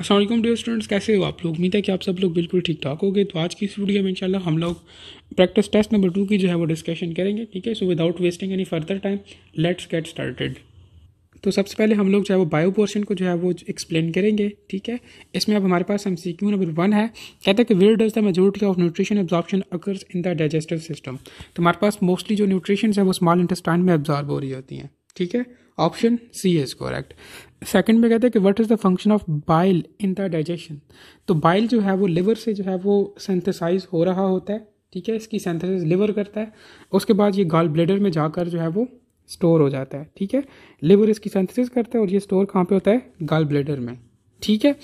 Aslam dear students कैसे हो आप लोग उम्मीद है कि आप सब लोग बिल्कुल ठीक ठाक हो गए तो आज की इस वीडियो में इंशाल्लाह हम लोग प्रैक्टिस टेस्ट नंबर टू की जो है वो डिस्कशन करेंगे ठीक है so without wasting any further time let's get started तो सबसे पहले हम लोग जो है वो बायो पोर्शन को जो है वो एक्सप्लेन करेंगे ठीक है इसमें अब हमारे पास M C Q number one है कहता है कि where does the majority of nutrition absorption occurs in the digestive system तो हमारे पास मोस्टली जो न्यूट्रिशन है वो स्मॉल इंटेस्टाइन में एब्जॉर्ब हो रही होती हैं ठीक है option C is correct second में कहते हैं कि what is the function of bile in the digestion तो बाइल जो है वो लिवर से जो है वो सेंथेसाइज हो रहा होता है ठीक है इसकी सेंथेसिस लिवर करता है उसके बाद ये गाल ब्लेडर में जाकर जो है वो स्टोर हो जाता है ठीक है लिवर इसकी सेंथेसिस करता है और ये स्टोर कहाँ पे होता है गाल ब्लेडर में ठीक है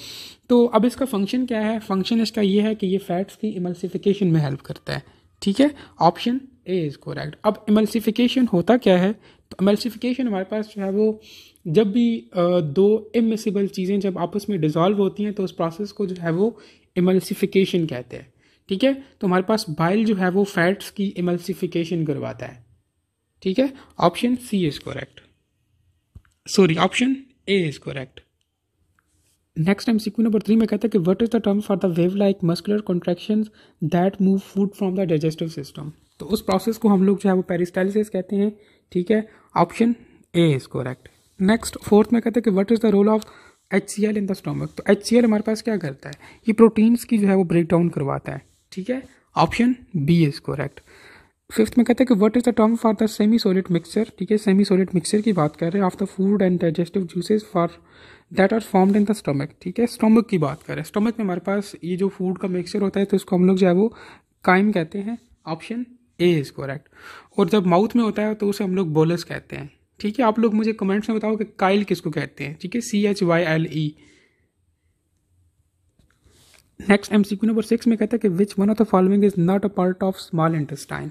तो अब इसका फंक्शन क्या है फंक्शन इसका ये है कि ये फैट्स की इमल्सिफिकेशन में हेल्प करता है ठीक है ऑप्शन ए इज़ करेक्ट अब इमल्सिफिकेशन होता क्या है तो इमल्सिफिकेशन हमारे पास जो है वो जब भी दो इमिसिबल चीज़ें जब आपस में डिज़ोल्व होती हैं तो उस प्रोसेस को जो है वो इमल्सिफिकेशन कहते हैं ठीक है तो हमारे पास बाइल जो है वो फैट्स की इमल्सिफिकेशन करवाता है ठीक है option C is correct sorry option A is correct next time सिक्वी नंबर थ्री में कहता है कि what is the term for the wave like muscular contraction that move food from the digestive system तो उस प्रोसेस को हम लोग जो है वो पेरिस्टाइलिस कहते हैं ठीक है option A is correct next fourth में कहते हैं कि what is the role of H C L in the stomach तो एच सी एल हमारे पास क्या करता है ये प्रोटीन्स की जो है वो ब्रेक डाउन करवाता है ठीक है option B is correct fifth में कहते हैं कि what is the term for the semi solid mixture ठीक है सेमी सॉलिड मिक्सचर की बात कर रहे हैं of the food and digestive juices for that are formed in the stomach ठीक है स्टोमक की बात कर रहे हैं स्टोमक में हमारे पास ये जो फूड का मिक्सचर होता है तो इसको हम लोग जो है वो कायम कहते हैं ऑप्शन ए इज़ करेक्ट और जब माउथ में होता है तो उसे हम लोग बोलस कहते हैं ठीक है आप लोग मुझे कमेंट्स में बताओ कि काइल किसको कहते हैं ठीक है C H Y L E next M C Q number six में कहता है कि which one of the following is not a part of small intestine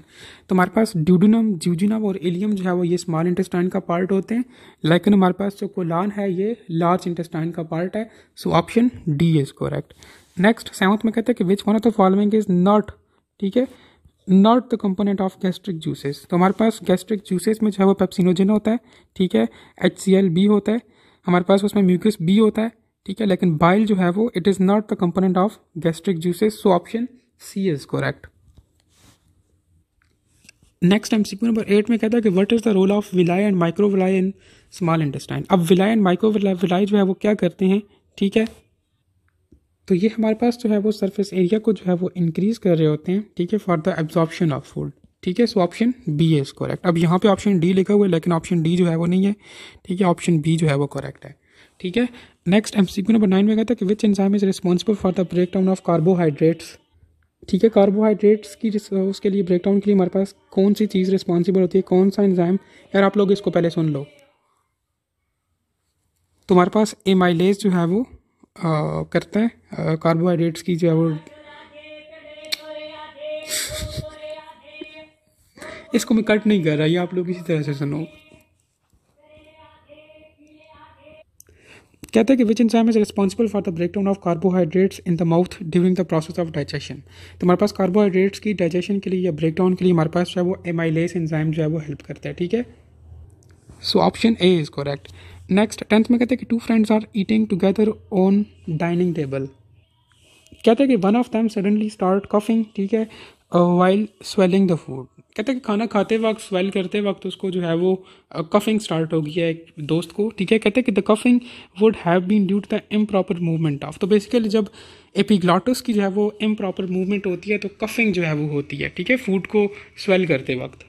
तो हमारे पास ड्यूडिनम ज्यूजिनम और एलियम जो है वो ये स्मॉल इंटेस्टाइन का पार्ट होते हैं लेकिन हमारे पास जो कोलान है ये लार्ज इंटेस्टाइन का पार्ट है so option D is correct next seventh में कहते हैं कि which one of the following is not ठीक है not the component of gastric juices तो हमारे पास गैस्ट्रिक जूसेस में जो है वो पेप्सिनोजन होता है ठीक है एच सी एल बी होता है हमारे पास उसमें म्यूकस बी होता है ठीक है लेकिन बाइल जो है वो it is not the component of gastric juices so option C is correct next time सीपी नंबर एट में कहता है कि what is the role of villi and microvilli in small intestine अब विलाई एंड माइक्रो विलाई जो है वो क्या करते हैं ठीक है तो ये हमारे पास जो है वो सरफेस एरिया को जो है वो इंक्रीज़ कर रहे होते हैं ठीक है for the absorption of food ठीक है so option B is correct अब यहाँ पे ऑप्शन डी लिखा हुआ है लेकिन ऑप्शन डी जो है वो नहीं है ठीक है ऑप्शन बी जो है वो करेक्ट है ठीक है next M C number nine में कहता है कि which enzyme is responsible for the break down of carbohydrates ठीक है कार्बोहाइड्रेट्स की उसके लिए ब्रेक डाउन के लिए हमारे पास कौन सी चीज़ रिस्पॉन्सिबल होती है कौन सा एंजाइम यार आप लोग इसको पहले सुन लो तुम्हारे पास एमाइलेज जो है वो करते हैं कार्बोहाइड्रेट्स की जो है वो इसको मैं कट नहीं कर रहा ये आप लोग इसी तरह से सुनो कहते हैं कि which enzyme is responsible for the break down of carbohydrates in the mouth during the process of digestion तो हमारे पास कार्बोहाइड्रेट्स की डाइजेशन के लिए या ब्रेक डाउन के लिए हमारे पास जो है वो लेस इंजाइम जो है वो हेल्प करता है ठीक है so option A is correct next tenth में कहते हैं कि two friends are eating together on dining table कहते हैं कि one of them suddenly start coughing ठीक है वाइल स्वेलिंग द फूड कहते हैं कि खाना खाते वक्त स्वेल करते वक्त उसको जो है वो कफिंग uh, स्टार्ट हो है एक दोस्त को ठीक है कहते हैं कि the coughing would have been due to the improper movement of तो बेसिकली जब एपिग्लॉटस की जो है वो इम प्रॉपर मूवमेंट होती है तो कफिंग जो है वो होती है ठीक है फूड को स्वेल करते वक्त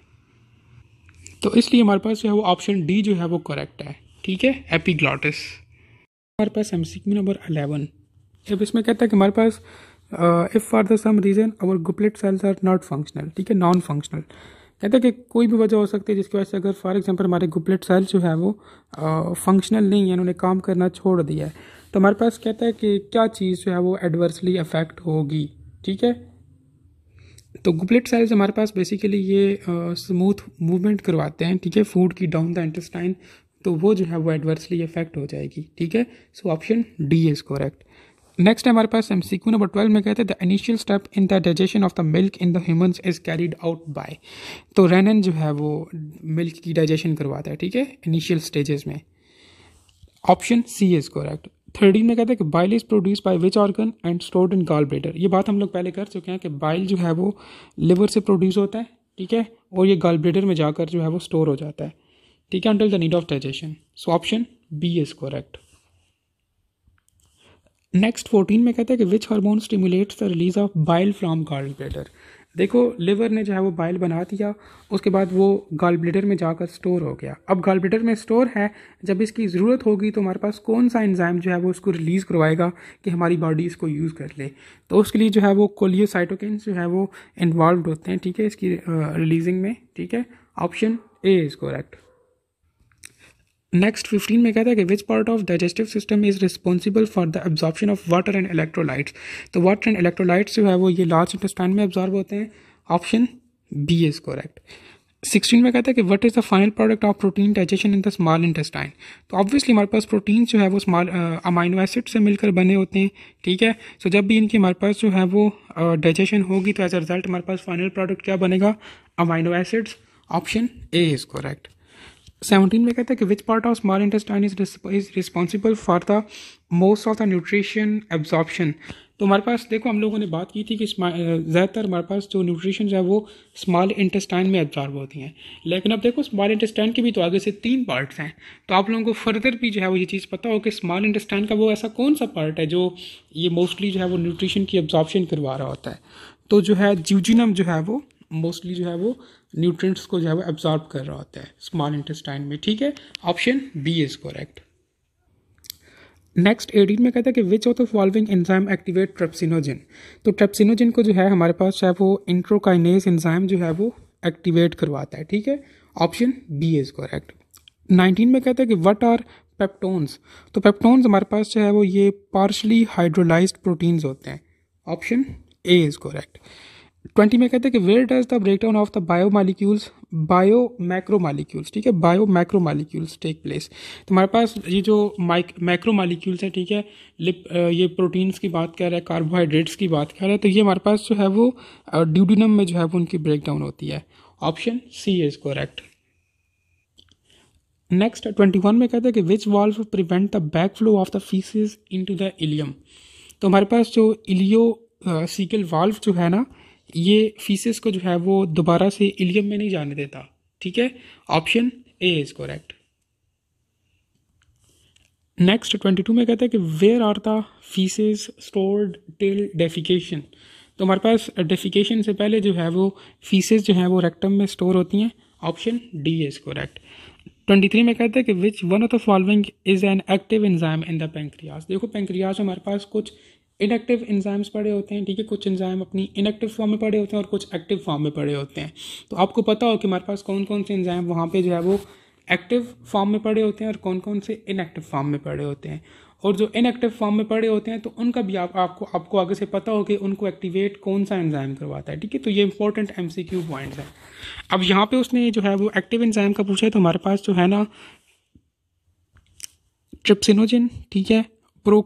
तो इसलिए हमारे पास जो है वो ऑप्शन डी जो है वो करेक्ट है ठीक है एपिग्लॉटिस हमारे पास M C Q number eleven अब इसमें कहता है कि हमारे पास if for the some reason और goblet cells are not functional ठीक है नॉन फंक्शनल कहता है कि कोई भी वजह हो सकती है जिसकी वजह से अगर फॉर एग्जांपल हमारे गुपलेट सेल्स जो है वो फंक्शनल uh, नहीं है उन्होंने काम करना छोड़ दिया है तो हमारे पास कहता है कि क्या चीज़ जो है वो एडवर्सली अफेक्ट होगी ठीक है तो गुपलेट सेल्स हमारे पास बेसिकली ये स्मूथ uh, मूवमेंट करवाते हैं ठीक है फूड की डाउन द इंटेस्टाइन तो वो जो है वो एडवर्सली इफेक्ट हो जाएगी ठीक है so option D is correct next हमारे पास M C Q number twelve में कहते हैं the initial step in the digestion of the milk in the humans is carried out by तो रेनन जो है वो मिल्क की डाइजेशन करवाता है ठीक है इनिशियल स्टेजेस में option C is correct thirteen में कहते हैं कि bile is produce by which organ and stored in gall bladder ये बात हम लोग पहले कर चुके हैं कि बाइल जो है वो लिवर से प्रोड्यूस होता है ठीक है और ये गॉल ब्लेडर में जाकर जो है वो स्टोर हो जाता है ठीक है until the need of digestion so option B is correct next fourteen में कहते हैं कि which hormone stimulates the release of bile from gall bladder देखो लिवर ने जो है वो बाइल बना दिया उसके बाद वो गाल ब्लेडर में जाकर स्टोर हो गया अब गाल ब्लेडर में स्टोर है जब इसकी ज़रूरत होगी तो हमारे पास कौन सा एंजाइम जो है वो उसको रिलीज़ करवाएगा कि हमारी बॉडी इसको यूज़ कर ले तो उसके लिए जो है वो कोलियोसाइटोकिन जो है वो इन्वॉल्व होते हैं ठीक है इसकी रिलीजिंग में ठीक है option A is correct next fifteen में कहता है कि which part of digestive system is responsible for the absorption of water and electrolytes तो वाटर एंड इलेक्ट्रोलाइट्स जो है वो ये लार्ज इंटेस्टाइन में एब्जॉर्ब होते हैं option B is correct sixteen में कहता है कि what is the final product of protein digestion in the small intestine तो ऑब्वियसली हमारे पास प्रोटीन जो है वो स्मॉल अमाइनो एसिड से मिलकर बने होते हैं ठीक है सो so, जब भी इनकी हमारे पास जो है वो डाइजेशन uh, होगी तो एज अ रिजल्ट हमारे पास फाइनल प्रोडक्ट क्या बनेगा amino acids option A is correct seventeen में कहते हैं कि which part of small intestine is is responsible for the most of the nutrition absorption तो हमारे पास देखो हम लोगों ने बात की थी कि ज़्यादातर हमारे पास जो न्यूट्रिशन है वो स्मॉल इंटेस्टाइन में एब्जॉर्ब होती हैं लेकिन अब देखो स्मॉल इंटेस्टाइन के भी तो आगे से तीन पार्ट्स हैं तो आप लोगों को फर्दर भी जो है वो ये चीज़ पता हो कि स्मॉल इंटेस्टाइन का वो ऐसा कौन सा पार्ट है जो ये मोस्टली जो है वो न्यूट्रिशन की एब्जॉर्बशन करवा रहा होता है तो जो है ज्यूजिनम जो है वो मोस्टली जो है वो न्यूट्रिएंट्स को जो है वो एब्जॉर्ब कर रहा होता है स्मॉल इंटेस्टाइन में ठीक है option B is correct next eighteen में कहता है कि which of the following enzyme activate trypsinogen तो ट्रेप्सिनोजिन को जो है हमारे पास है वो इंट्रोकाइनेज एंजाइम जो है वो एक्टिवेट करवाता है ठीक है option B is correct nineteen में कहता है कि वट आर पेप्टोन्स तो पेप्टोन्स हमारे पास जो है वो ये पार्शली हाइड्रोलाइज्ड प्रोटीन्स होते हैं option A is correct twenty में कहते हैं कि where does the break down of the biomolecules biomacromolecules ठीक है biomacromolecules take place तो हमारे पास ये जो माइक मैक्रो मालिक्यूल्स है ठीक है लिप ये प्रोटीन्स की बात कर रहे हैं कार्बोहाइड्रेट्स की बात कर रहे हैं तो ये हमारे पास जो है वो ड्यूडिनम में जो है वो उनकी ब्रेक डाउन होती है option C is correct next twenty one में कहते हैं कि which valve prevent the back flow of the faeces into the ileum तो हमारे पास जो इलियो सीकल वाल्व जो है ना ये फीसिस को जो है वो दोबारा से इलियम में नहीं जाने देता ठीक है option A is correct next twenty two में कहता है कि where are the faeces stored till defecation तो हमारे पास डेफिकेशन से पहले जो है वो फीसेज जो है वो रेक्टम में स्टोर होती हैं option D is correct twenty three में कहते हैं कि which one of the following is an active enzyme in the pancreas देखो पेंक्रियाज हमारे पास कुछ इनएक्टिव इंजाम्स पड़े होते हैं ठीक है कुछ इंजाम अपनी इनएक्टिव फॉर्म में पड़े होते हैं और कुछ एक्टिव फॉर्म में पड़े होते हैं तो आपको पता हो कि हमारे पास कौन कौन से इंजाम वहाँ पर जो है वो एक्टिव फॉर्म में पड़े होते हैं और कौन कौन से इनएक्टिव फॉर्म में पड़े होते हैं और जो इनएक्टिव फॉर्म में पड़े होते हैं तो उनका भी आप, आपको आपको आगे से पता हो कि उनको एक्टिवेट कौन सा एंजाइम करवाता है ठीक है तो ये इंपॉर्टेंट एम सी क्यू पॉइंट्स हैं अब यहाँ पे उसने जो है वो एक्टिव एंजाइम का पूछा है तो हमारे पास जो है ना ट्रिप्सिनोजिन ठीक है प्रो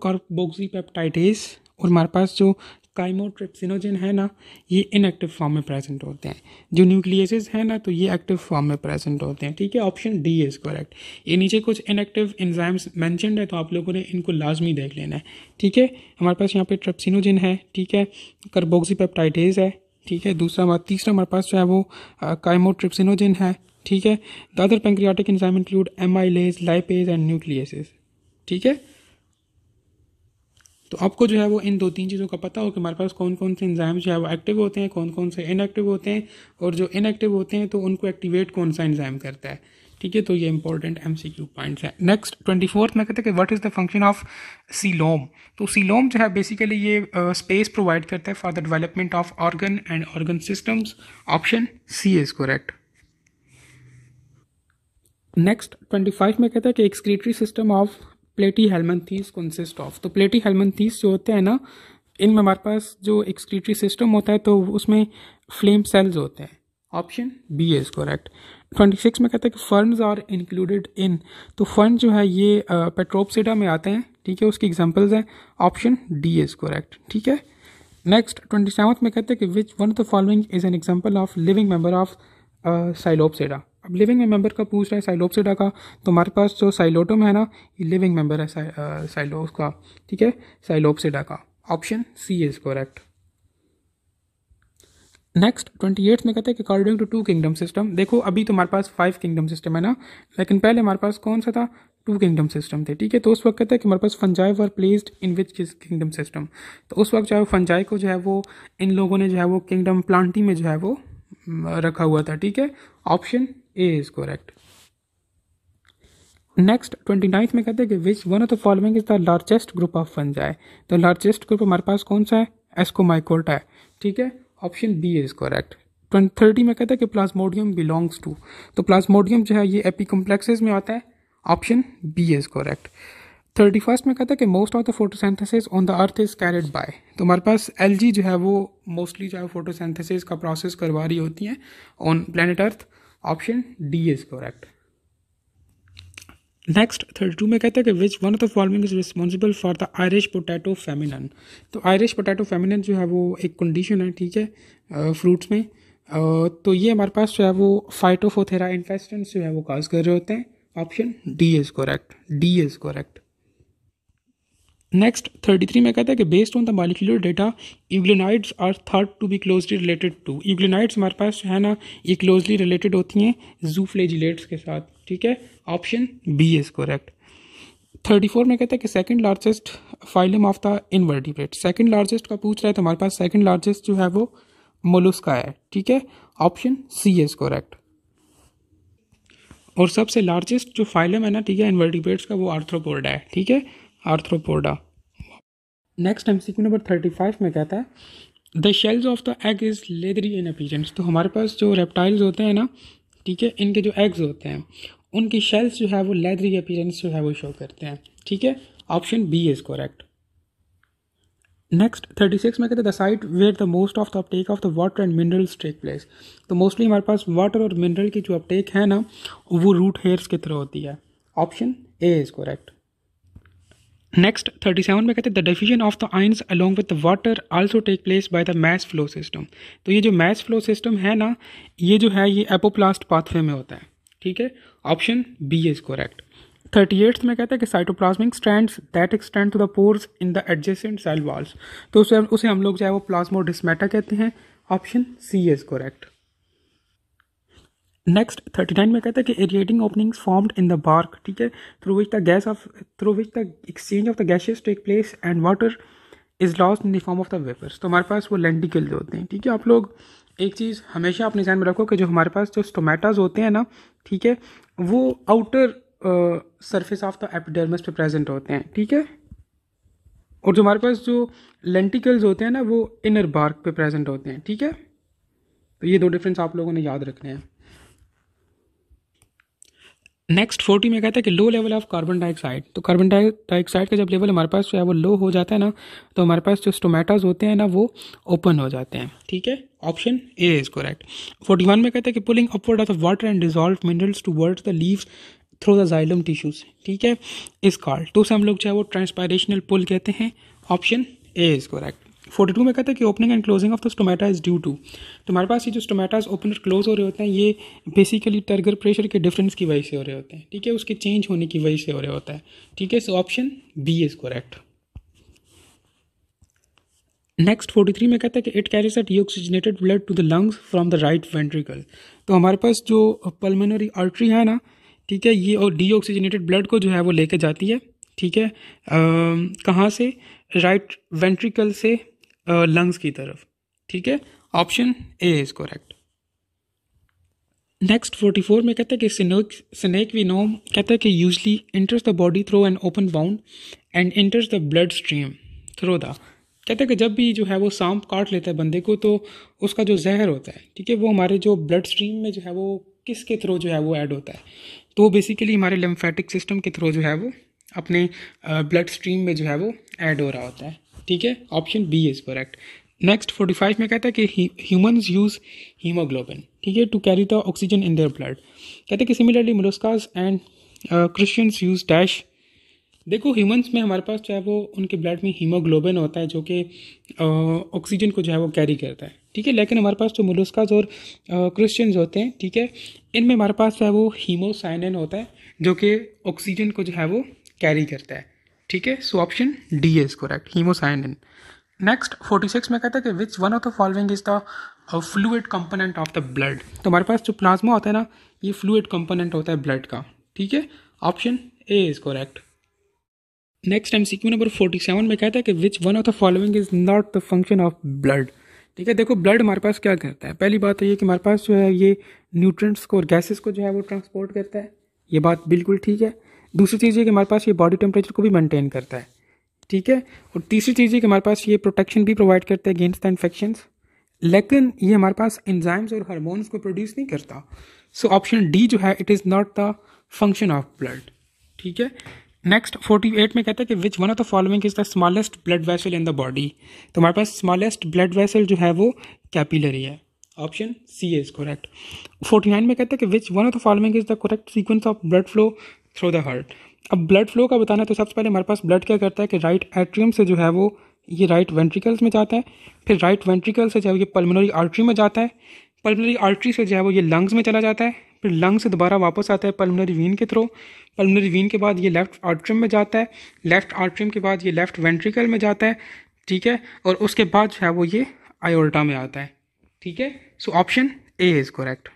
और हमारे पास जो काइमोट्रिप्सिनोजन है ना ये इनएक्टिव फॉर्म में प्रेजेंट होते हैं जो न्यूक्लियस हैं ना तो ये एक्टिव फॉर्म में प्रेजेंट होते हैं ठीक है ऑप्शन डी इज़ करेक्ट ये नीचे कुछ इनएक्टिव एंजाइम्स मैंशनड है तो आप लोगों ने इनको लाजमी देख लेना है ठीक है हमारे पास यहाँ पे ट्रिप्सिनोजन है ठीक है कार्बोक्सीपेप्टाइटेज है ठीक है दूसरा हमारा तीसरा हमारे पास जो है वो काइमोट्रिप्सिनोजन है ठीक है the other pancreatic enzyme include um amylase lipase and nucleus ठीक है तो आपको जो है वो इन दो तीन चीज़ों का पता हो कि हमारे पास कौन कौन से इंजाम जो है वो एक्टिव होते हैं कौन कौन से इनएक्टिव होते हैं और जो इनएक्टिव होते हैं तो उनको एक्टिवेट कौन सा इंजाम करता है ठीक है तो ये इंपॉर्टेंट एम सी क्यू पॉइंट्स है नेक्स्ट ट्वेंटी फोर्थ में कहते हैं कि what is the function of coelom तो सीलोम जो है बेसिकली ये स्पेस uh, प्रोवाइड करता है for the development of organ and organ systems option C is correct next twenty five में कहता है कि excretory system of platyhelminthes consist of तो प्लेटी हेलमेंथीस जो होते हैं ना में हमारे पास जो एक्सक्रीटरी सिस्टम होता है तो उसमें फ्लेम सेल्स होते हैं option B is correct twenty six में कहते हैं कि फर्न्स आर इंक्लूडेड इन तो फर्न जो है ये पेट्रोपसीडा में आते हैं ठीक है उसकी एग्जांपल्स हैं ऑप्शन डी इज़ करेक्ट ठीक है नेक्स्ट ट्वेंटी सेवन्थ में कहते हैं कि which one of the following is an example of living member of psilopsida अब लिविंग में मेंबर का पूछ रहा है साइलोपसिडा का तो हमारे पास जो साइलोटम है ना ये लिविंग मेंबर है साइलो का ठीक है साइलोपसिडा का option C is correct next twenty eighth में कहते हैं कि according to two kingdom system देखो अभी तुम्हारे पास फाइव किंगडम सिस्टम है ना लेकिन पहले हमारे पास कौन सा था टू किंगडम सिस्टम थे ठीक है तो उस वक्त कहते हैं कि हमारे पास फंजाई वर प्लेस्ड इन विच किस किंगडम सिस्टम तो उस वक्त जो है फंजाई को जो है वो इन लोगों ने जो है वो किंगडम प्लांटी में जो है वो रखा हुआ था ठीक है option A is correct next twenty ninth में कहते हैं कि which one of the following is the largest group of जाए तो लार्जेस्ट ग्रुप हमारे पास कौन सा है माइकोटा है ठीक है option B is correct twenty thirty में कहते हैं कि प्लाज्मोडियम बिलोंग्स टू तो प्लाज्मोडियम जो है ये एपी कम्प्लेक्सेज में आता है option B is correct thirty first में कहता है कि most of the photosynthesis on the earth is carried by तो हमारे पास एल जो है वो मोस्टली जो है फोटोसेंथेसिस का प्रोसेस करवा रही होती हैं on planet earth option D is correct next thirty two में कहते हैं कि which one of the following is responsible for the Irish potato famine तो आयरिश पोटैटो फेमिनन जो है वो एक कंडीशन है ठीक है फ्रूट्स में तो ये हमारे पास जो है वो फाइटोफोथेरा इन्फेस्टेंट्स जो है वो काज कर रहे होते हैं option D is correct D is correct next thirty three में कहता है कि based on the molecular data euglenoids are थर्ड to be closely related to euglenoids हमारे पास जो है ना ये क्लोजली रिलेटेड होती हैं जूफ्लेजिलेट्स के साथ ठीक है option B is correct thirty four में कहता है कि second largest phylum of the invertebrate second largest का पूछ रहा है तो हमारे पास सेकंड लार्जेस्ट जो है वो मोलुस्का है ठीक है ऑप्शन सी इज़ करेक्ट और सबसे लार्जेस्ट जो फाइलम है ना ठीक है इनवर्टिब्रेट्स का वो आर्थ्रोपोडा है ठीक है arthropoda next M number thirty five में कहता है the shells of the egg is leathery in अपीजेंट्स तो हमारे पास जो रेप्टाइल्स होते हैं ना ठीक है इनके जो एग्स होते हैं उनकी शेल्स जो है वो लेदरी अपीरेंस जो है वो शो करते हैं ठीक है option B is correct next thirty six में कहते हैं the site where the most of the uptake of the water and minerals take place तो मोस्टली हमारे पास वाटर और मिनरल की जो अपटेक है ना वो रूट हेयर्स की तरह होती है option A is correct thirty 37 में कहते हैं the diffusion of the ions along with the water also take place by the mass flow system तो ये जो मैस फ्लो सिस्टम है ना ये जो है ये एपोप्लास्ट पाथवे में होता है ठीक है option B is correct thirty eighth में कहते हैं कि cytoplasmic strands that extend to the pores in the adjacent cell walls तो उसे उसे हम लोग जो है वो प्लाज्मोडिस्मेटा कहते हैं option C is correct next thirty nine में कहता है कि aerating openings formed in the bark ठीक है through which the gas of through which the exchange of the gases take place and water is lost in the form of the vapours तो हमारे पास वो lenticel जो होते हैं ठीक है आप लोग एक चीज़ हमेशा अपने ध्यान में रखो कि जो हमारे पास जो स्टोमेटाज होते हैं ना ठीक है वो outer surface of the epidermis पे प्रेजेंट होते हैं ठीक है और जो हमारे पास जो लेंटिकल्स होते हैं ना वो इनर बार्क पे प्रेजेंट होते हैं ठीक है तो ये दो डिफरेंस आप लोगों ने याद रखने हैं नेक्स्ट फोर्टी में कहता है कि low level of carbon dioxide तो कार्बन डाइऑक्साइड का जब लेवल हमारे पास जो है वो लो हो जाता है ना तो हमारे पास जो स्टोमेटोज होते हैं ना वो ओपन हो जाते हैं ठीक है option A is correct forty one में कहता है कि pulling upward of water and dissolve minerals toward the leaves through the xylem tissues ठीक है इस कार्ड टू से हम लोग जो है वो ट्रांसपायरेशनल पुल कहते हैं option A is correct forty two में कहते हैं कि opening and closing of the stomata is due to तो हमारे पास ये जो स्टोमेटाज ओपन और क्लोज हो रहे होते हैं ये बेसिकली टर्गर प्रेशर के डिफरेंस की वजह से हो रहे होते हैं ठीक है उसके चेंज होने की वजह से हो रहे होता है ठीक है so option B is correct next forty three में कहता है कि it carries at oxygenated blood to the lungs from the right ventricle तो हमारे पास जो पल्मोनरी आर्टरी है ना ठीक है ये और डी ऑक्सीजनेटेड ब्लड को जो है वो लेके जाती है ठीक है कहाँ से राइट वेंट्रिकल से लंग्स की तरफ ठीक है option A is correct next 44 में कहता है कि स्नेक स्नेक नो कहता है कि usually enters the body through an open wound and enters the blood stream through the कहते हैं कि जब भी जो है वो सांप काट लेता है बंदे को तो उसका जो जहर होता है ठीक है वो हमारे जो ब्लड स्ट्रीम में जो है वो किसके थ्रू जो है वो ऐड होता है तो बेसिकली हमारे लिम्फेटिक सिस्टम के थ्रू जो है वो अपने ब्लड स्ट्रीम में जो है वो ऐड हो रहा होता है ठीक है option B is correct next forty five में कहता है कि ह्यूमन यूज हीमोग्लोबिन ठीक है to carry the oxygen in their blood कहते हैं कि similarly molluscs and crustaceans use dash देखो ह्यूमंस में हमारे पास जो है वो उनके ब्लड में हीमोग्लोबिन होता है जो कि ऑक्सीजन uh, को जो है वो कैरी करता है ठीक है लेकिन हमारे पास जो मोलस्काज और क्रिश्चियंस uh, होते हैं ठीक है इनमें हमारे पास जो है वो हीमोसाइनिन होता है जो कि ऑक्सीजन को जो है वो कैरी करता है ठीक है so option D is correct haemocyanin next 46 में कहता है कि which one of the following is the fluid component of the blood तो हमारे पास जो प्लाज्मा होता है ना ये फ्लूड कंपोनेंट होता है ब्लड का ठीक है option A is correct next M CQ number 47 में कहता है कि which one of the following is not the function of blood ठीक है देखो ब्लड हमारे पास क्या करता है पहली बात तो ये कि हमारे पास जो है ये न्यूट्रंट्स को और गैसेस को जो है वो ट्रांसपोर्ट करता है ये बात बिल्कुल ठीक है दूसरी चीज़ ये कि हमारे पास ये बॉडी टेम्परेचर को भी मेंटेन करता है ठीक है और तीसरी चीज़ ये कि हमारे पास ये प्रोटेक्शन भी प्रोवाइड करता है अगेंस्ट द इन्फेक्शंस लेकिन ये हमारे पास एंजाइम्स और हार्मोन्स को प्रोड्यूस नहीं करता सो ऑप्शन डी जो है it is not the function of blood ठीक है नेक्स्ट फोर्टी एट में कहता है कि which one of the following is the smallest blood vessel in the body तो हमारे पास स्मॉलेस्ट ब्लड वेसल जो है वो कैपिलरी है option C is correct forty nine में कहता है कि which one of the following is the correct sequence of blood flow through the heart अब ब्लड फ्लो का बताना है तो सबसे पहले हमारे पास ब्लड क्या करता है कि राइट एट्रियम से जो है वो ये राइट वेंट्रिकल्स में जाता है फिर राइट वेंट्रिकल से जो है ये पल्मोनरी आर्टरी में जाता है पल्मोनरी आर्टरी से जो है वो ये लंग्स में चला जाता है फिर लंग्स से दोबारा वापस आता है पल्मोनरी वीन के थ्रू पल्मोनरी वीन के बाद ये लेफ्ट आर्ट्रियम में जाता है लेफ्ट आर्ट्रियम के बाद ये लेफ्ट वेंट्रिकल में जाता है ठीक है और उसके बाद जो है वो ये आयोल्टा में आता है ठीक है so option A is correct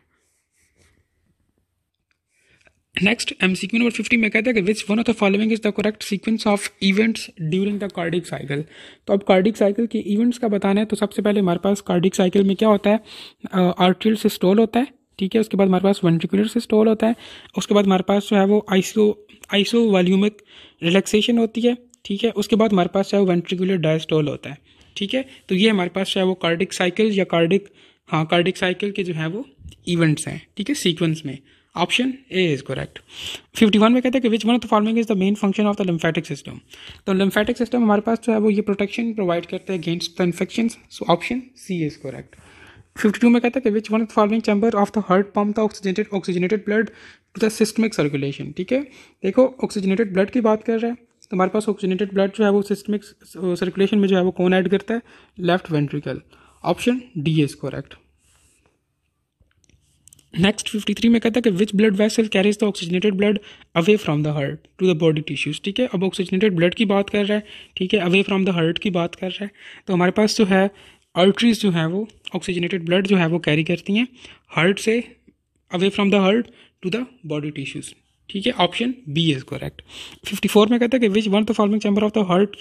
next MCQ number fifty में कहता है कि which one of the following is the correct sequence of events during the cardiac cycle तो अब कार्डिक साइकिल के इवेंट्स का बताना है तो सबसे पहले हमारे पास कार्डिक साइकिल में क्या होता है आर्ट्रियल से स्टॉल होता है ठीक है उसके बाद हमारे पास वेंट्रिकुलर से स्टॉल होता है उसके बाद हमारे पास जो है वो आइसो आइसो वॉल्यूमिक रिलैक्सेशन होती है ठीक है उसके बाद हमारे पास जो है वेंट्रिकुलर डायस्टॉल होता है ठीक है तो ये हमारे पास जो है वो कार्डिक साइकिल या कार्डिक हाँ कार्डिक साइकिल के जो है वो इवेंट्स हैं ठीक है सीक्वेंस में ऑप्शन ए इज करेक्ट 51 में कहते हैं कि which one of the following is the main function of the lymphatic system तो लिम्फेटिक सिस्टम हमारे पास जो है वो ये प्रोटेक्शन प्रोवाइड करते हैं against the infection so option C is correct 52 में कहता है कि which one of the following chamber of the heart pump the oxygenated oxygenated blood to the systemic circulation ठीक है देखो ऑक्सीजनेटेड ब्लड की बात कर रहे हैं तो हमारे पास ऑक्सीजनेटेड ब्लड जो है वो सिस्टमिक सर्कुलेशन uh, में जो है वो कौन ऐड करता है left ventricle option D is correct next 53 में कहता है कि which blood vessel carries the oxygenated blood away from the heart to the body tissues ठीक है अब ऑक्सीजनेटेड ब्लड की बात कर रहा है ठीक है अवे फ्रॉम द हार्ट की बात कर रहा है तो हमारे पास जो है अल्ट्रीज जो है वो ऑक्सीजनेटेड ब्लड जो है वो कैरी करती हैं हार्ट से away from the heart to the body tissues ठीक है ऑप्शन बी इज़ करेक्ट 54 में कहता है कि which one the following chamber of the heart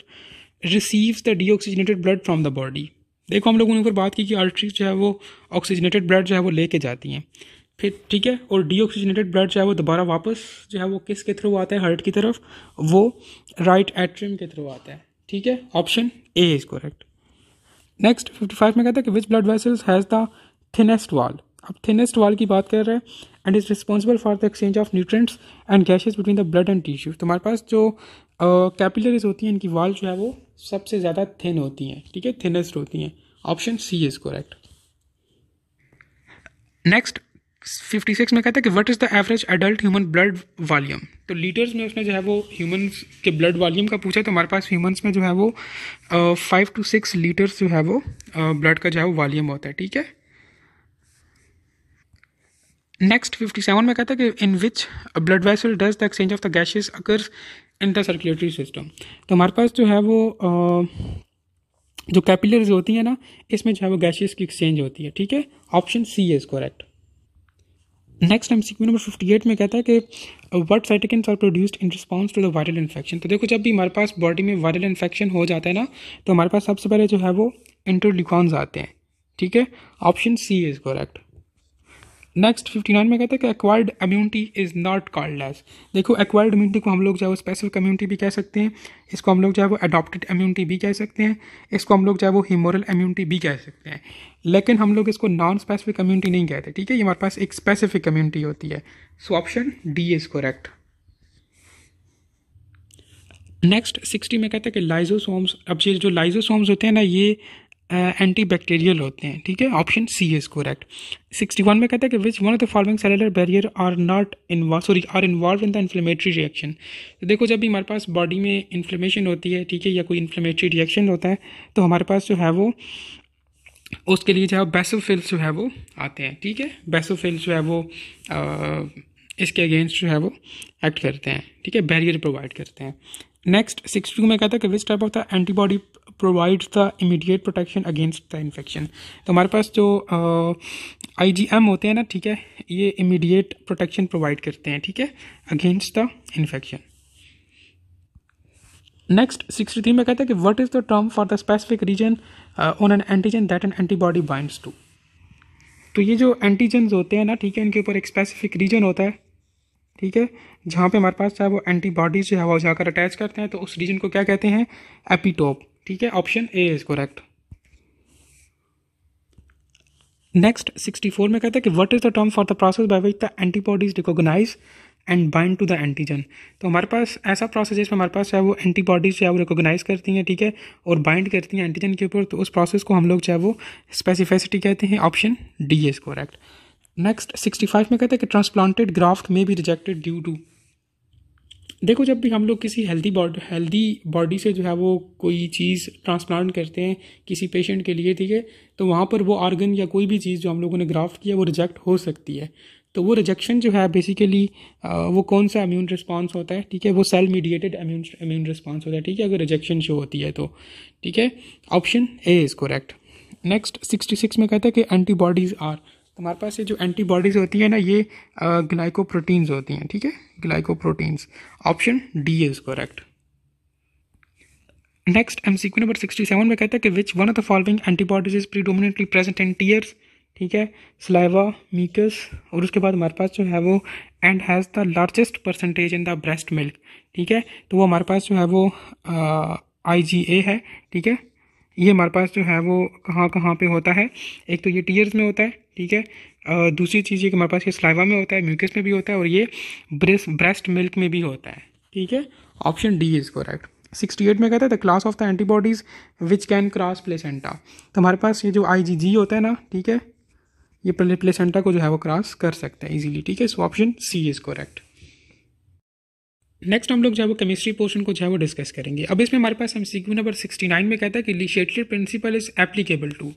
receives the deoxygenated blood from the body देखो हम लोगों ने ऊपर बात की कि अल्ट्रीज जो है वो ऑक्सीजनेटेड ब्लड जो है वो लेके जाती हैं फिर ठीक है और डीऑक्सीजनेटेड ब्लड जो है वो दोबारा वापस जो है वो किस के थ्रू आता है हार्ट की तरफ वो राइट एट्रियम के थ्रू आता है ठीक है option A is correct next fifty five में कहता है कि which blood vessels has the thinnest wall अब थिनेस्ट वॉल की बात कर रहे हैं and is responsible for the exchange of nutrients and gases between the blood and tissue तुम्हारे पास जो कैपिलरीज uh, होती हैं इनकी वाल जो है वो सबसे ज़्यादा थिन होती हैं ठीक है थिनेस्ट होती हैं option C is correct next fifty six में कहता है कि what is the average adult human blood volume तो लीटर्स में उसने जो है वो ह्यूमंस के ब्लड वॉल्यूम का पूछा तो हमारे पास ह्यूमंस में जो है वो फाइव टू सिक्स लीटर्स जो है वो ब्लड uh, का जो है वो वॉल्यूम होता है ठीक है नेक्स्ट फिफ्टी सेवन में कहता है कि in which blood vessel does the exchange of the gases occurs in the circulatory system तो हमारे पास जो है वो जो कैपिलरीज होती है ना इसमें जो है वो गैशेज की एक्सचेंज होती है ठीक है option C is correct next MCQ number fifty eight में कहता है कि what cytokines are produced in response to the viral infection तो देखो जब भी हमारे पास बॉडी में वायरल इन्फेक्शन हो जाता है ना तो हमारे पास सबसे पहले जो है वो इंटरलिकॉन्स आते हैं ठीक है option C is correct next fifty nine में कहते हैं कि acquired immunity is not called as देखो एक्वायर्ड इम्यूनिटी को हम लोग जो है वो स्पेसिफिक इम्यूनिटी भी कह सकते हैं इसको हम लोग जो है वो अडॉप्टेड इम्यूनिटी भी कह सकते हैं इसको हम लोग जो है वो हिमोरल इम्यूनिटी भी कह सकते हैं लेकिन हम लोग इसको नॉन स्पेसिफिक इम्यूनिटी नहीं कहते ठीक है ये हमारे पास एक स्पेसिफिक इम्यूनिटी होती है so option D is correct next sixty में कहते हैं कि लाइजोसोम्स अब ये जो लाइजोसोम्स होते हैं ना ये एंटी बैक्टीरियल होते हैं ठीक है option C is correct sixty one में कहता है कि which one of the following cellular barrier are not involve sorry are involve in the inflammatory reaction तो देखो जब भी हमारे पास बॉडी में इन्फ्लेमेशन होती है ठीक है या कोई इन्फ्लेमेटरी रिएक्शन होता है तो हमारे पास जो है वो उसके लिए जो है बेसोफिल्स जो है वो आते हैं ठीक है बेसोफिल्स जो है वो आ, इसके अगेंस्ट जो है वो एक्ट करते हैं ठीक है बैरियर प्रोवाइड करते हैं नेक्स्ट सिक्स टू में कहता है कि which type of the antibody provides the immediate protection against the infection तो हमारे पास जो आई जी एम होते हैं ना ठीक है ये इमीडिएट प्रोटेक्शन प्रोवाइड करते हैं ठीक है against the infection next sixty three में कहते हैं कि what is the term for the specific region on an antigen that an antibody binds to तो ये जो एंटीजन होते हैं ना ठीक है इनके ऊपर एक स्पेसिफिक रीजन होता है ठीक है जहाँ पे हमारे पास चाहे वो एंटीबॉडीज जो है वो जाकर अटैच करते हैं तो उस रीजन को क्या कहते हैं एपीटोप ठीक है option A is correct next 64 में कहता है कि what is the term for the process by which the antibodies recognise and bind to the antigen तो हमारे पास ऐसा प्रोसेस जिसमें हमारे पास चाहे वो एंटीबॉडीज चाहे वो रिकोगनाइज करती हैं ठीक है थीके? और बाइंड करती हैं एंटीजन के ऊपर तो उस प्रोसेस को हम लोग चाहे वो स्पेसिफिसिटी कहते हैं option D is correct next 65 में कहते हैं कि ट्रांसप्लांटेड ग्राफ्ट में भी रिजेक्टेड ड्यू टू देखो जब भी हम लोग किसी हेल्दी बॉडी हेल्दी बॉडी से जो है वो कोई चीज़ ट्रांसप्लांट करते हैं किसी पेशेंट के लिए ठीक है तो वहाँ पर वो आर्गन या कोई भी चीज़ जो हम लोगों ने ग्राफ्ट किया वो रिजेक्ट हो सकती है तो वो रिजेक्शन जो है बेसिकली वो कौन सा इम्यून रिस्पॉन्स होता है ठीक है वो cell mediated immune immune response होता है ठीक है अगर रिजेक्शन शो होती है तो ठीक है option A is correct next sixty six में कहते हैं कि एंटीबॉडीज़ आर हमारे पास ये जो एंटीबॉडीज़ होती है ना ये ग्लाइकोप्रोटीन्स होती हैं ठीक है glycoproteins option D is correct next M CQ number sixty seven में कहता है कि which one of the following antibodies is predominantly present in tears ठीक है स्लाइवा मीकस और उसके बाद हमारे पास जो है वो and has the largest percentage in the breast milk ठीक है तो वो हमारे पास जो है वो आई जी ए है ठीक है ये हमारे पास जो है वो कहाँ कहाँ पे होता है एक तो ये टीयर्स में होता है ठीक है दूसरी चीज़ ये कि हमारे पास ये स्लाइवा में होता है म्यूकस में भी होता है और ये ब्रेस ब्रेस्ट मिल्क में भी होता है ठीक है option D is correct sixty eight में कहता है the class of the antibodies which can cross placenta तो हमारे पास ये जो आई जी जी होता है ना ठीक है ये प्लेसेंटा को जो है वो क्रॉस कर सकता है ईजिली ठीक है so option C is correct next हम लोग जो है वो केमिस्ट्री पोर्शन को जो है वो डिस्कस करेंगे अब इसमें हमारे पास M C Q number sixty nine में कहता है कि Le Chatelier principle is applicable to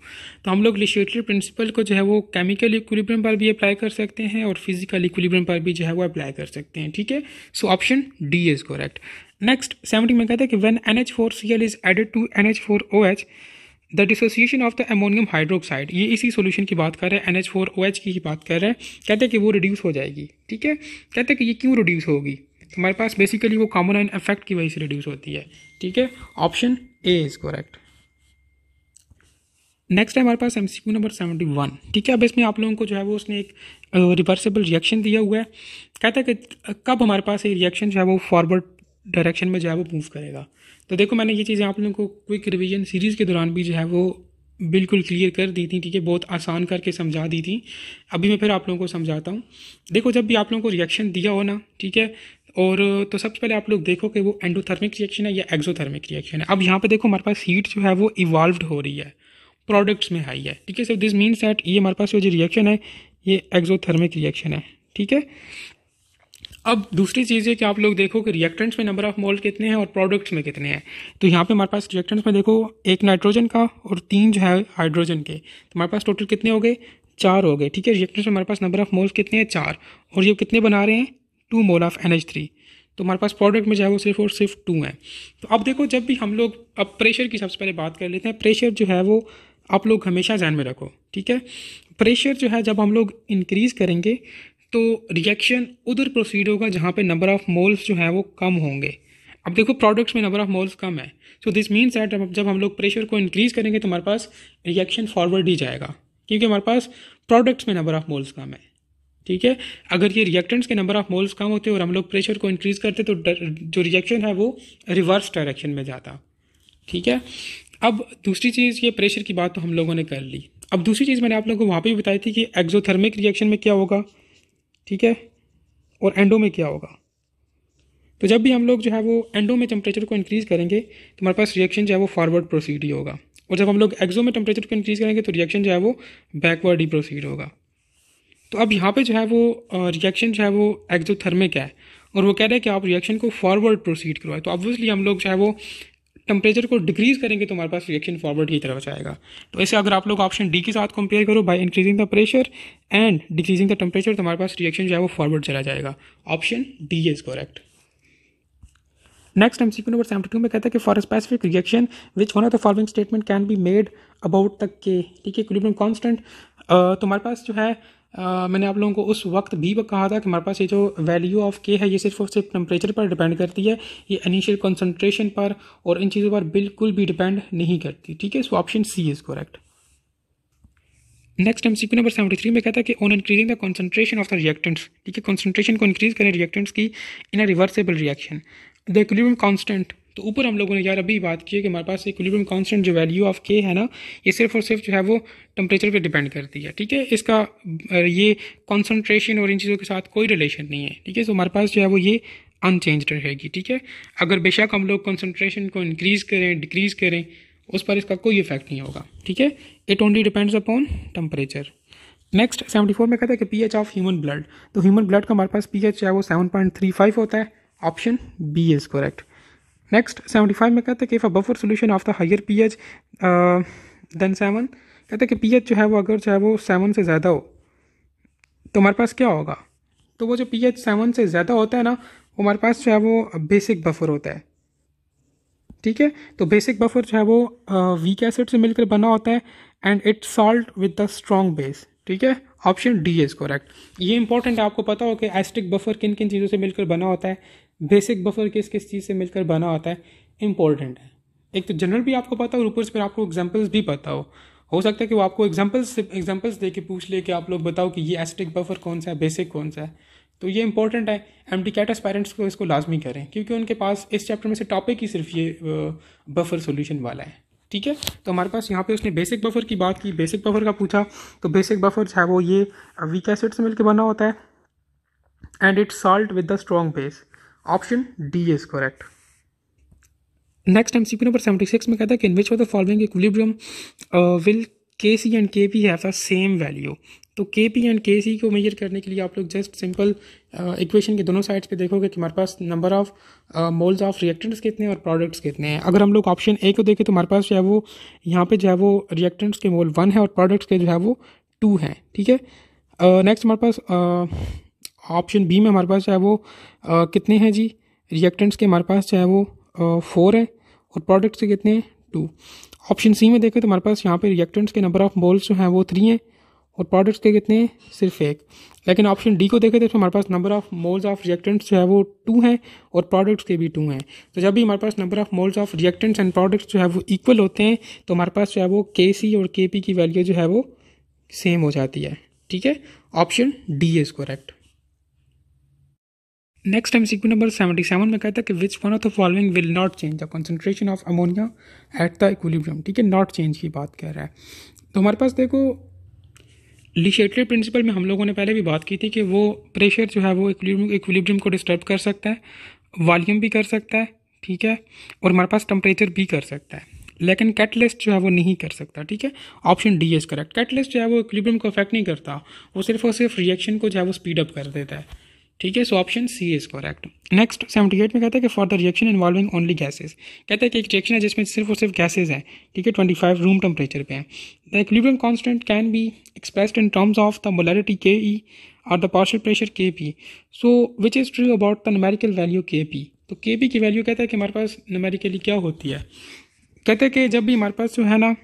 तो हम लोग लिशेटलर प्रिंसिपल को जो है वो केमिकल इक्विलिब्रियम पर भी अप्लाई कर सकते हैं और फिजिकल इक्विलिब्रियम पर भी जो है वो अप्लाई कर सकते हैं ठीक है so option D is correct next seventy में कहता है कि when N H four C L is added to N H four O H the dissociation of the ammonium hydroxide ये इसी सोल्यूशन की बात कर रहे हैं N H four O H की ही बात कर रहे हैं कहते हैं कि वो रिड्यूस हो जाएगी ठीक है कहते हैं कि ये क्यों रिड्यूस होगी हमारे पास बेसिकली वो कॉमन आइन इफेक्ट की वजह से रिड्यूस होती है ठीक है option A is correct next है हमारे पास एम नंबर सेवेंटी वन ठीक है अब इसमें आप लोगों को जो है वो उसने एक रिवर्सेबल रिएक्शन दिया हुआ है कहता है कि कब हमारे पास ये रिएक्शन जो है वो फॉरवर्ड डायरेक्शन में जो है वो मूव करेगा तो देखो मैंने ये चीज़ें आप लोगों को क्विक रिवीजन सीरीज़ के दौरान भी जो है वो बिल्कुल क्लियर कर दी थी ठीक है बहुत आसान करके समझा दी थी अभी मैं फिर आप लोगों को समझाता हूँ देखो जब भी आप लोगों को रिएक्शन दिया हो ना ठीक है और तो सबसे पहले आप लोग देखो कि वो एंडोथर्मिक रिएक्शन है या एक्सोथर्मिक रिएक्शन है अब यहाँ पे देखो हमारे पास हीट जो है वो इवॉल्व हो रही है प्रोडक्ट्स में हाई है ठीक है सर दिस मीन्स दैट ये हमारे पास जो रिएक्शन है ये एक्जोथर्मिक रिएक्शन है ठीक है अब दूसरी चीज़ है कि आप लोग देखो कि रिएक्टेंट्स में नंबर ऑफ मोल कितने हैं और प्रोडक्ट्स में कितने हैं तो यहाँ पे हमारे पास रिएक्टेंट्स में देखो एक नाइट्रोजन का और तीन जो है हाइड्रोजन के तो हमारे पास टोटल कितने हो गए चार हो गए ठीक है रिएक्टेंट्स में हमारे पास नंबर ऑफ मोल्स कितने हैं चार और ये कितने बना रहे हैं two mole of N H three तो हमारे पास प्रोडक्ट में जो है वो सिर्फ और सिर्फ टू है तो अब देखो जब भी हम लोग अब प्रेशर की सबसे पहले बात कर लेते हैं प्रेशर जो है वो आप लोग हमेशा जहन में रखो ठीक है प्रेशर जो है जब हम लोग इंक्रीज़ करेंगे तो रिएक्शन उधर प्रोसीड होगा जहाँ पे नंबर ऑफ़ मोल्स जो है वो कम होंगे अब देखो प्रोडक्ट्स में नंबर ऑफ मोल्स कम है सो दिस मीन्स दैट जब हम लोग प्रेशर को इंक्रीज़ करेंगे तो हमारे पास रिएक्शन फॉरवर्ड ही जाएगा क्योंकि हमारे पास प्रोडक्ट्स में नंबर ऑफ़ मोल्स कम है ठीक है अगर ये रिएक्टेंट्स के नंबर ऑफ मोल्स कम होते और हम लोग प्रेशर को इंक्रीज़ करते तो जो रिएक्शन है वो रिवर्स डायरेक्शन में जाता ठीक है अब दूसरी चीज़ ये प्रेशर की बात तो हम लोगों ने कर ली अब दूसरी चीज़ मैंने आप लोगों को वहाँ पर भी बताई थी कि एक्जोथर्मिक रिएक्शन में क्या होगा ठीक है और एंडो में क्या होगा तो जब भी हम लोग जो है वो एंडो में टेम्परेचर को इंक्रीज़ करेंगे तो हमारे पास रिएक्शन जो है वो फॉरवर्ड प्रोसीड ही होगा और जब हम लोग एक्जो में टेम्परेचर को इंक्रीज़ करेंगे तो रिएक्शन जो है वो बैकवर्ड ही प्रोसीड होगा तो अब यहाँ पे जो है वो रिएक्शन जो है वो एक्जोथर्मिक है और वो कह रहे हैं कि आप रिएक्शन को फॉरवर्ड प्रोसीड करवाए तो ऑब्वियसली हम लोग जो है वो टेम्परेचर को डिक्रीज करेंगे तो हमारे पास रिएक्शन फॉरवर्ड की तरफ जाएगा तो ऐसे अगर आप लोग ऑप्शन डी के साथ कंपेयर करो by increasing the pressure and decreasing the temperature तो हमारे पास रिएक्शन जो है वो फॉरवर्ड चला जाएगा option D is correct next M CQ number seventy two में कहता है कि for specific reaction which one of the following statement can be made about तक के ठीक है इक्विलिब्रियम तो हमारे पास जो है मैंने आप लोगों को उस वक्त भी कहा था कि हमारे पास ये जो वैल्यू ऑफ के है ये सिर्फ और सिर्फ टेम्परेचर पर डिपेंड करती है ये इनिशियल कंसनट्रेशन पर और इन चीज़ों पर बिल्कुल भी डिपेंड नहीं करती ठीक है so option C is correct next M C number seventy three में कहता है कि on increasing the concentration of the reactants ठीक है कॉन्सेंट्रेशन को इंक्रीज करें रिएक्टेंट्स की in a reversible reaction the equilibrium constant तो ऊपर हम लोगों ने यार अभी बात की है कि हमारे पास इक्विलिब्रियम कॉन्सटेंट जो वैल्यू ऑफ के है ना ये सिर्फ और सिर्फ जो है वो टेम्परेचर पे डिपेंड करती है ठीक है इसका ये कॉन्सनट्रेशन और इन चीज़ों के साथ कोई रिलेशन नहीं है ठीक है सो हमारे पास जो है वो ये अनचेंज रहेगी ठीक है अगर बेशक हम लोग कॉन्सनट्रेशन को इनक्रीज़ करें डिक्रीज़ करें उस पर इसका कोई इफेक्ट नहीं होगा ठीक है it only depends upon temperature next seventy four में कहता है कि पीएच ऑफ ह्यूमन ब्लड तो ह्यूमन ब्लड का हमारे पास पीएच है वो सेवन पॉइंट थ्री फाइव होता है option B is correct next seventy five में कहते हैं कि if a buffer solution of the higher P H than seven कहते हैं कि पी एच जो है वो अगर जो है वो सेवन से ज़्यादा हो तो हमारे पास क्या होगा तो वो जो पी एच सेवन से ज़्यादा होता है ना वो हमारे पास जो है वो बेसिक बफर होता है ठीक है तो बेसिक बफर जो है वो वीक uh, एसिड से मिलकर बना होता है and it salt with the strong base ठीक है ऑप्शन डी इज़ करेक्ट ये इंपॉर्टेंट है आपको पता हो कि एस्टिक बफर किन किन चीज़ों से मिलकर बना होता है बेसिक बफर किस किस चीज़ से मिलकर बना होता है इंपॉर्टेंट है एक तो जनरल भी आपको पता हो और ऊपर से फिर आपको एग्जाम्पल्स भी पता हो हो सकता है कि वो आपको एग्जाम्पल्स एग्जाम्पल्स दे के पूछ ले कि आप लोग बताओ कि ये एसिटिक बफर कौन सा है बेसिक कौन सा है तो ये इंपॉर्टेंट है एम डी कैटस पेरेंट्स को इसको लाजमी करें क्योंकि उनके पास इस चैप्टर में से टॉपिक ही सिर्फ ये बफर सोल्यूशन वाला है ठीक है तो हमारे पास यहाँ पे उसने बेसिक बफर की बात की बेसिक बफर का पूछा तो बेसिक बफर है वो ये वीक एसिड से मिलकर बना होता है and its salt with the strong base option D is correct next M C P number seventy six में कहता है कि in which of the following equilibrium will K C and K P have the same value तो K P and के सी को measure करने के लिए आप लोग जस्ट सिंपल इक्वेशन के दोनों साइड्स पे देखोगे कि हमारे पास number of moles of reactants कितने हैं और प्रोडक्ट्स कितने हैं अगर हम लोग ऑप्शन ए को देखें तो हमारे पास जो है वो यहाँ पे जो है वो रिएक्टेंट्स के मोल वन है और प्रोडक्ट्स के जो है वो टू हैं ठीक है नेक्स्ट uh, हमारे पास uh, ऑप्शन बी में हमारे पास चाहे वो आ, कितने हैं जी रिएक्टेंट्स के हमारे पास चाहे वो फोर है और प्रोडक्ट्स के कितने हैं टू ऑप्शन सी में देखें तो हमारे पास यहाँ पे रिएक्टेंट्स के नंबर ऑफ मोल्स जो हैं वो थ्री हैं और प्रोडक्ट्स के कितने हैं सिर्फ एक लेकिन ऑप्शन डी को देखें तो इसमें हमारे पास number of moles of reactants जो है वो टू हैं और प्रोडक्ट्स के भी टू हैं तो जब भी हमारे पास number of moles of reactants and products जो है वो इक्वल होते हैं तो हमारे पास जो है वो के सी और के पी की वैल्यू जो है वो सेम हो जाती है ठीक है option D is correct next M CQ number seventy seven में कहता है कि which one of the following will not change the concentration of ammonia at the equilibrium ठीक है नॉट चेंज की बात कह रहा है तो हमारे पास देखो लिशेटरी प्रिंसिपल में हम लोगों ने पहले भी बात की थी कि वो प्रेशर जो है वो इक्विलिब्रियम को डिस्टर्ब कर सकता है वॉल्यूम भी कर सकता है ठीक है और हमारे पास टेम्परेचर भी कर सकता है लेकिन कैटलिस्ट जो है वो नहीं कर सकता ठीक है option D is correct catalyst जो है वो इक्विलिब्रियम को अफेक्ट नहीं करता वो सिर्फ और सिर्फ रिएक्शन को जो है वो स्पीड अप कर देता है ठीक है so option C is correct next seventy eight में कहता है कि for the reaction involving only gases कहता है कि एक रिएक्शन है जिसमें सिर्फ और सिर्फ गैसेज हैं ठीक है ट्वेंटी फाइव रूम टेम्परेचर पे हैं the equilibrium constant can be expressed in terms of the molarity K E और the partial pressure K P so which is true about the numerical value K P तो K P की value कहता है कि हमारे पास नमेरिकली क्या होती है कहते हैं कि जब भी हमारे पास जो है ना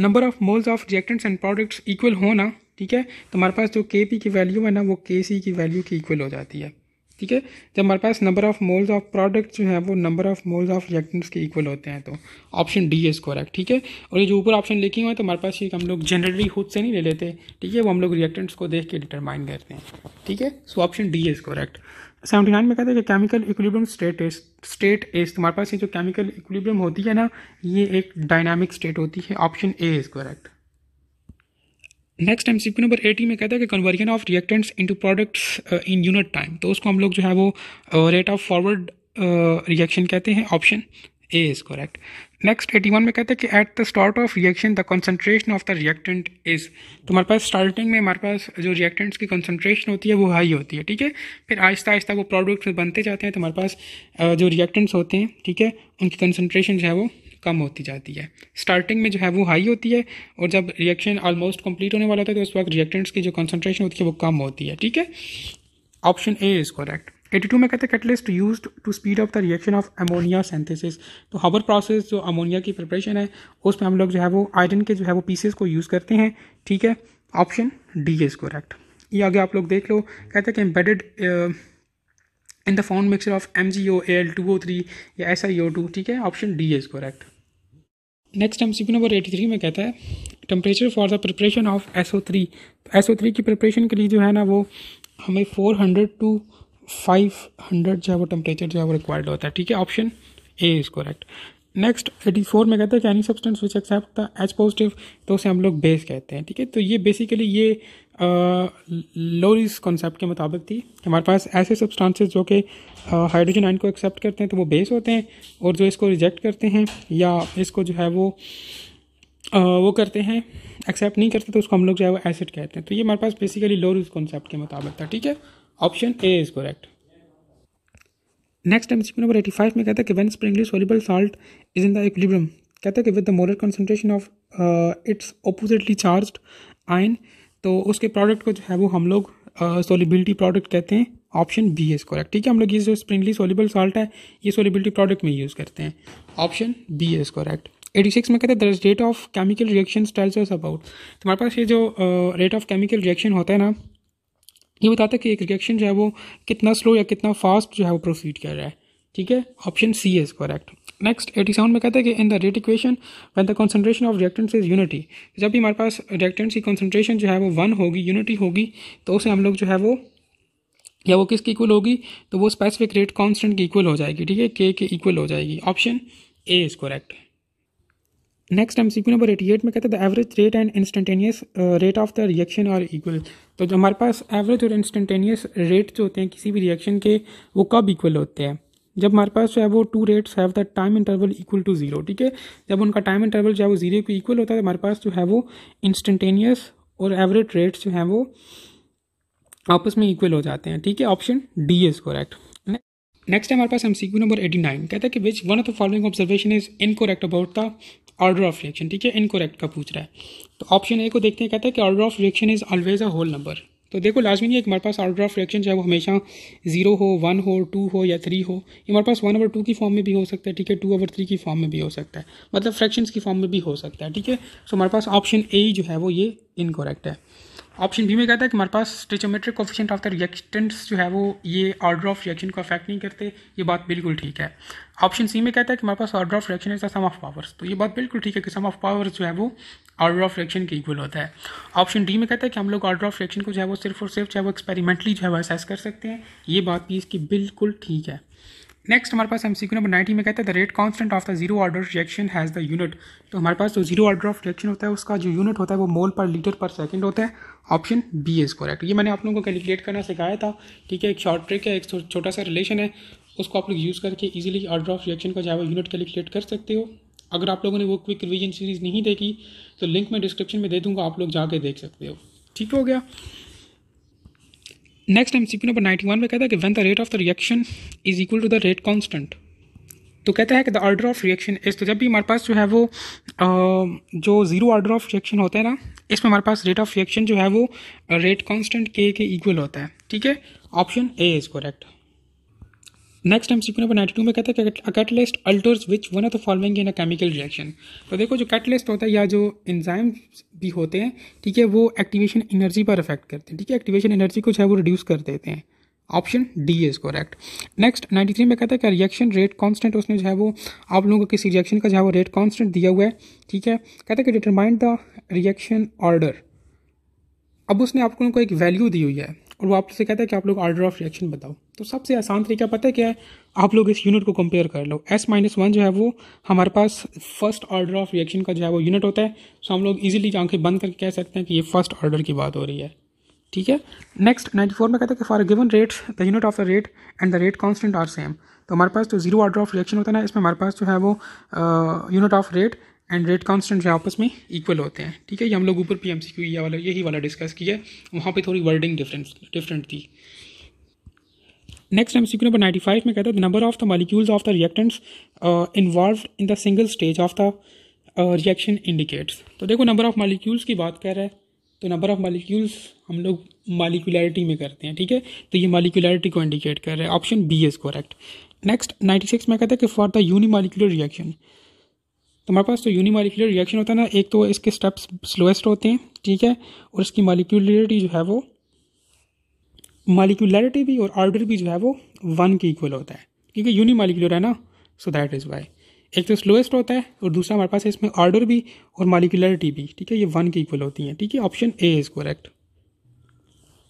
number of moles of reactants and products equal हो ना ठीक है तो हमारे पास जो के पी की वैल्यू है ना वो के सी की वैल्यू की इक्वल हो जाती है ठीक है जब हमारे पास number of moles of product जो है वो number of moles of reactants के इक्वल होते हैं तो ऑप्शन डी इज करेक्ट ठीक है और ये जो ऊपर ऑप्शन लिखे हुए हैं तो हमारे पास ये हम लोग जनरली खुद से नहीं ले लेते ठीक है वो हम लोग रिएक्टेंट्स को देख के डिटरमाइन करते हैं ठीक है so option D is correct seventy nine में कहते हैं कि chemical equilibrium state is state is तुम्हारे पास ये जो केमिकल इक्विलिब्रियम होती है ना ये एक डायनामिक स्टेट होती है option A is correct next MCQ number eighty में कहता है कि conversion of reactants into products in unit time तो उसको हम लोग जो है वो रेट ऑफ फॉरवर्ड रिएक्शन कहते हैं option A is correct next eighty one में कहते हैं कि at the start of reaction the concentration of the reactant is तो हमारे पास स्टार्टिंग में हमारे पास जो रिएक्टेंट्स की कंसनट्रेशन होती है वो हाई होती है ठीक है फिर आहिस्ता आहिस्ता वो प्रोडक्ट्स बनते जाते हैं तो हमारे पास uh, जो रिएक्टेंट्स होते हैं ठीक है उनकी कंसनट्रेशन जो है वो कम होती जाती है स्टार्टिंग में जो है वो हाई होती है और जब रिएक्शन ऑलमोस्ट कंप्लीट होने वाला होता है तो उस वक्त रिएक्टेंट्स की जो कंसनट्रेशन होती है वो कम होती है ठीक है option A is correct two में कहते हैं catalyst use to speed of the reaction of ammonia synthesis तो हबर प्रोसेस जो अमोनिया की प्रिपरेशन है उसमें हम लोग जो है वो आयरन के जो है वो पीसेस को यूज़ करते हैं ठीक है ऑप्शन डी इज़ करेक्ट ये आगे आप लोग देख लो कहते हैं कि embedded in the found mixer of M G O L two O three या एस आई ओ टू ठीक है option D is correct next M C P number eighty three में कहता है temperature for the preparation of S O three S O three की preparation के लिए जो है ना वो हमें four hundred to five hundred जो है वो टेम्परेचर जो है वो रिक्वायर्ड होता है ठीक है option A is correct next eighty four में कहते हैं कि any substance which accept the H positive तो उसे हम लोग बेस कहते हैं ठीक है तो ये बेसिकली ये लोरिस कॉन्सेप्ट के मुताबिक थी हमारे पास ऐसे सब्सटेंसेस जो कि हाइड्रोजन आयन को एक्सेप्ट करते हैं तो वो बेस होते हैं और जो इसको रिजेक्ट करते हैं या इसको जो है वो आ, वो करते हैं एक्सेप्ट नहीं करते तो उसको हम लोग जो है वो एसिड कहते हैं तो ये हमारे पास बेसिकली लोरिस कॉन्सेप्ट के मुताबिक था ठीक है option A is correct next M number eighty five में कहता है कि when sparingly soluble salt is in the equilibrium कहता है कि with the molar concentration of its oppositely charged ion तो उसके प्रोडक्ट को जो है वो हम लोग सोलिबिलिटी प्रोडक्ट कहते हैं ऑप्शन बी इज़ करेक्ट ठीक है हम लोग ये जो स्प्रिंगली सोलिबल सॉल्ट है ये सोलिबिलिटी प्रोडक्ट में यूज़ करते हैं option B is correct eighty six में कहते हैं the rate of chemical reaction styles us about तुम्हारे पास ये जो रेट ऑफ केमिकल रिएक्शन होता है ना ये बताता है कि एक रिएक्शन जो है वो कितना स्लो या कितना फास्ट जो है वो प्रोसीड कर रहा है ठीक है option C is correct next eighty seven में कहते हैं कि in the rate equation when the concentration of reactants is unity जब भी हमारे पास रिएक्टेंट्स की कॉन्सेंट्रेशन जो है वो वन होगी यूनिटी होगी तो उसे हम लोग जो है वो या वो किसकी इक्वल होगी तो वो स्पेसिफिक रेट कॉन्सटेंट की इक्वल हो जाएगी ठीक है के के इक्वल हो जाएगी option A is correct next C Q number eighty eight में कहते हैं the average rate and instantaneous rate of the reaction are equal तो जो हमारे पास एवरेज और इंस्टेंटेनियस रेट जो होते हैं किसी भी रिएक्शन के वो कब इक्वल होते हैं जब हमारे पास जो है वो two rates have the time interval equal to zero ठीक है जब उनका टाइम इंटरवल जो है वो ज़ीरो के इक्वल होता है तो हमारे पास जो है वो इंस्टेंटेनियस और एवरेज रेट्स जो हैं वो आपस में इक्वल हो जाते हैं ठीक है option D is correct next हमारे पास M C Q number eighty nine कहता है कि which one of the following observation is incorrect about the order of reaction ठीक है इनकोरेक्ट का पूछ रहा है तो ऑप्शन ए को देखते हैं कहता है कि order of reaction is always a whole number तो देखो लाजमी है कि हमारे पास ऑर्डर ऑफ फ्रैक्शन चाहे वो हमेशा जीरो हो वन हो टू हो या थ्री हो ये हमारे पास वन ओवर टू की फॉर्म में भी हो सकता है ठीक है टू ओवर थ्री की फॉर्म में भी हो सकता है मतलब फ्रैक्शंस की फॉर्म में भी हो सकता है ठीक है सो हमारे पास ऑप्शन ए जो है वो ये इनकोरेक्ट है ऑप्शन बी में कहता है कि हमारे पास stoichiometric coefficient of the reactants जो है वो ये ऑर्डर ऑफ रिएक्शन को अफेक्ट नहीं करते ये बात बिल्कुल ठीक है ऑप्शन सी में कहता है कि हमारे पास order of reaction is the sum of powers तो ये बात बिल्कुल ठीक है कि सम ऑफ पावर्स जो है वो ऑर्डर ऑफ रिएक्शन के इक्वल होता है ऑप्शन डी में कहता है कि हम लोग ऑर्डर ऑफ रिएक्शन को जो है वो सिर्फ और सिर्फ जो है वो एक्सपेरिमेंटली जो है वो असेस कर सकते हैं ये बात भी इसकी बिल्कुल ठीक है नेक्स्ट हमारे पास एमसीक्यू नंबर नाइनटी में कहता है the rate constant of the zero order reaction has the unit तो हमारे पास जो जीरो ऑर्डर ऑफ रिएक्शन होता है उसका जो यूनिट होता है वो मोल पर लीटर पर सेकंड होता है ऑप्शन बी इज़ करेक्ट ये मैंने आप लोगों को कैलकुलेट करना सिखाया था ठीक है एक शॉर्ट ट्रिक है एक छोटा सा रिलेशन है उसको आप लोग यूज़ करके ईजिली ऑर्डर ऑफ रिएक्शन का जो है वो यूनिट कैलकुलेट कर सकते हो अगर आप लोगों ने वो क्विक रिविजन सीरीज़ नहीं देखी तो लिंक मैं डिस्क्रिप्शन में दे दूँगा आप लोग जाके देख सकते हो ठीक हो गया next M C P number ninety one में कहता है कि when the rate of the reaction is equal to the rate constant तो कहता है कि द ऑर्डर ऑफ रिएक्शन इस तो जब भी हमारे पास जो है वो जो ज़ीरो ऑर्डर ऑफ रिएक्शन होता है ना इसमें हमारे पास रेट ऑफ रिएक्शन जो है वो रेट कॉन्स्टेंट के के इक्वल होता है ठीक है option A is correct next time सीखने पर नाइन्टी टू में कहते हैं कि catalyst alters which one of the following in a chemical reaction तो देखो जो कैटलिस्ट होता है या जो एंजाइम भी होते हैं ठीक है वो एक्टिवेशन एनर्जी पर अफेक्ट करते हैं ठीक है एक्टिवेशन एनर्जी को जो है वो रिड्यूस कर देते हैं option D is correct next ninety three में कहता है कि रिएक्शन रेट कॉन्स्टेंट उसने जो है वो आप लोगों को किसी रिएक्शन का जो है वो रेट कॉन्स्टेंट दिया हुआ है ठीक है कहता है कि डिटरमाइंड द रिएक्शन ऑर्डर अब उसने आप लोगों को एक वैल्यू दी हुई है और वो आपसे कहता है कि आप लोग ऑर्डर ऑफ रिएक्शन बताओ तो सबसे आसान तरीका पता है क्या है आप लोग इस यूनिट को कंपेयर कर लो एस माइनस वन जो है वो हमारे पास फर्स्ट ऑर्डर ऑफ रिएक्शन का जो है वो यूनिट होता है सो हम लोग इजीली आंखें बंद करके कह सकते हैं कि ये फर्स्ट ऑर्डर की बात हो रही है ठीक है नेक्स्ट नाइन्टी फोर में कहते हैं कि for given rate the unit of the rate and the rate constant are same तो हमारे पास जो जीरो ऑर्डर ऑफ रिएक्शन होता है ना इसमें हमारे पास जो है वो unit of rate and rate constant जो आपस में इक्वल होते हैं ठीक है ये हम लोग ऊपर पी एम सी क्यू वाला यही वाला डिस्कस किया है वहाँ पर थोड़ी वर्डिंग डिफरेंस डिफरेंट थी next M C Q number ninety five में कहता है number of the molecules of the reactants involve in the single stage of the reaction indicates तो देखो नंबर ऑफ मालिक्यूल्स की बात कर रहा है तो नंबर ऑफ मालिक्यूल्स हम लोग मालिकुलरिटी में करते हैं ठीक है तो ये मालिकुलरिटी को इंडिकेट कर रहे हैं option B is correct next ninety six में कहता है कि for the unimolecular reaction तो हमारे पास तो यूनी मालिकुलर रिएक्शन होता है ना एक तो इसके स्टेप्स स्लोएस्ट होते हैं ठीक है और इसकी मालिकुलरिटी जो है वो मालिकुलरिटी भी और ऑर्डर भी जो है वो वन के इक्वल होता है क्योंकि यूनी मालिकुलर है ना सो दैट इज़ वाई एक तो स्लोएस्ट होता है और दूसरा हमारे पास है इसमें ऑर्डर भी और मालिकुलरिटी भी ठीक है ये वन के इक्वल होती है ठीक है option A is correct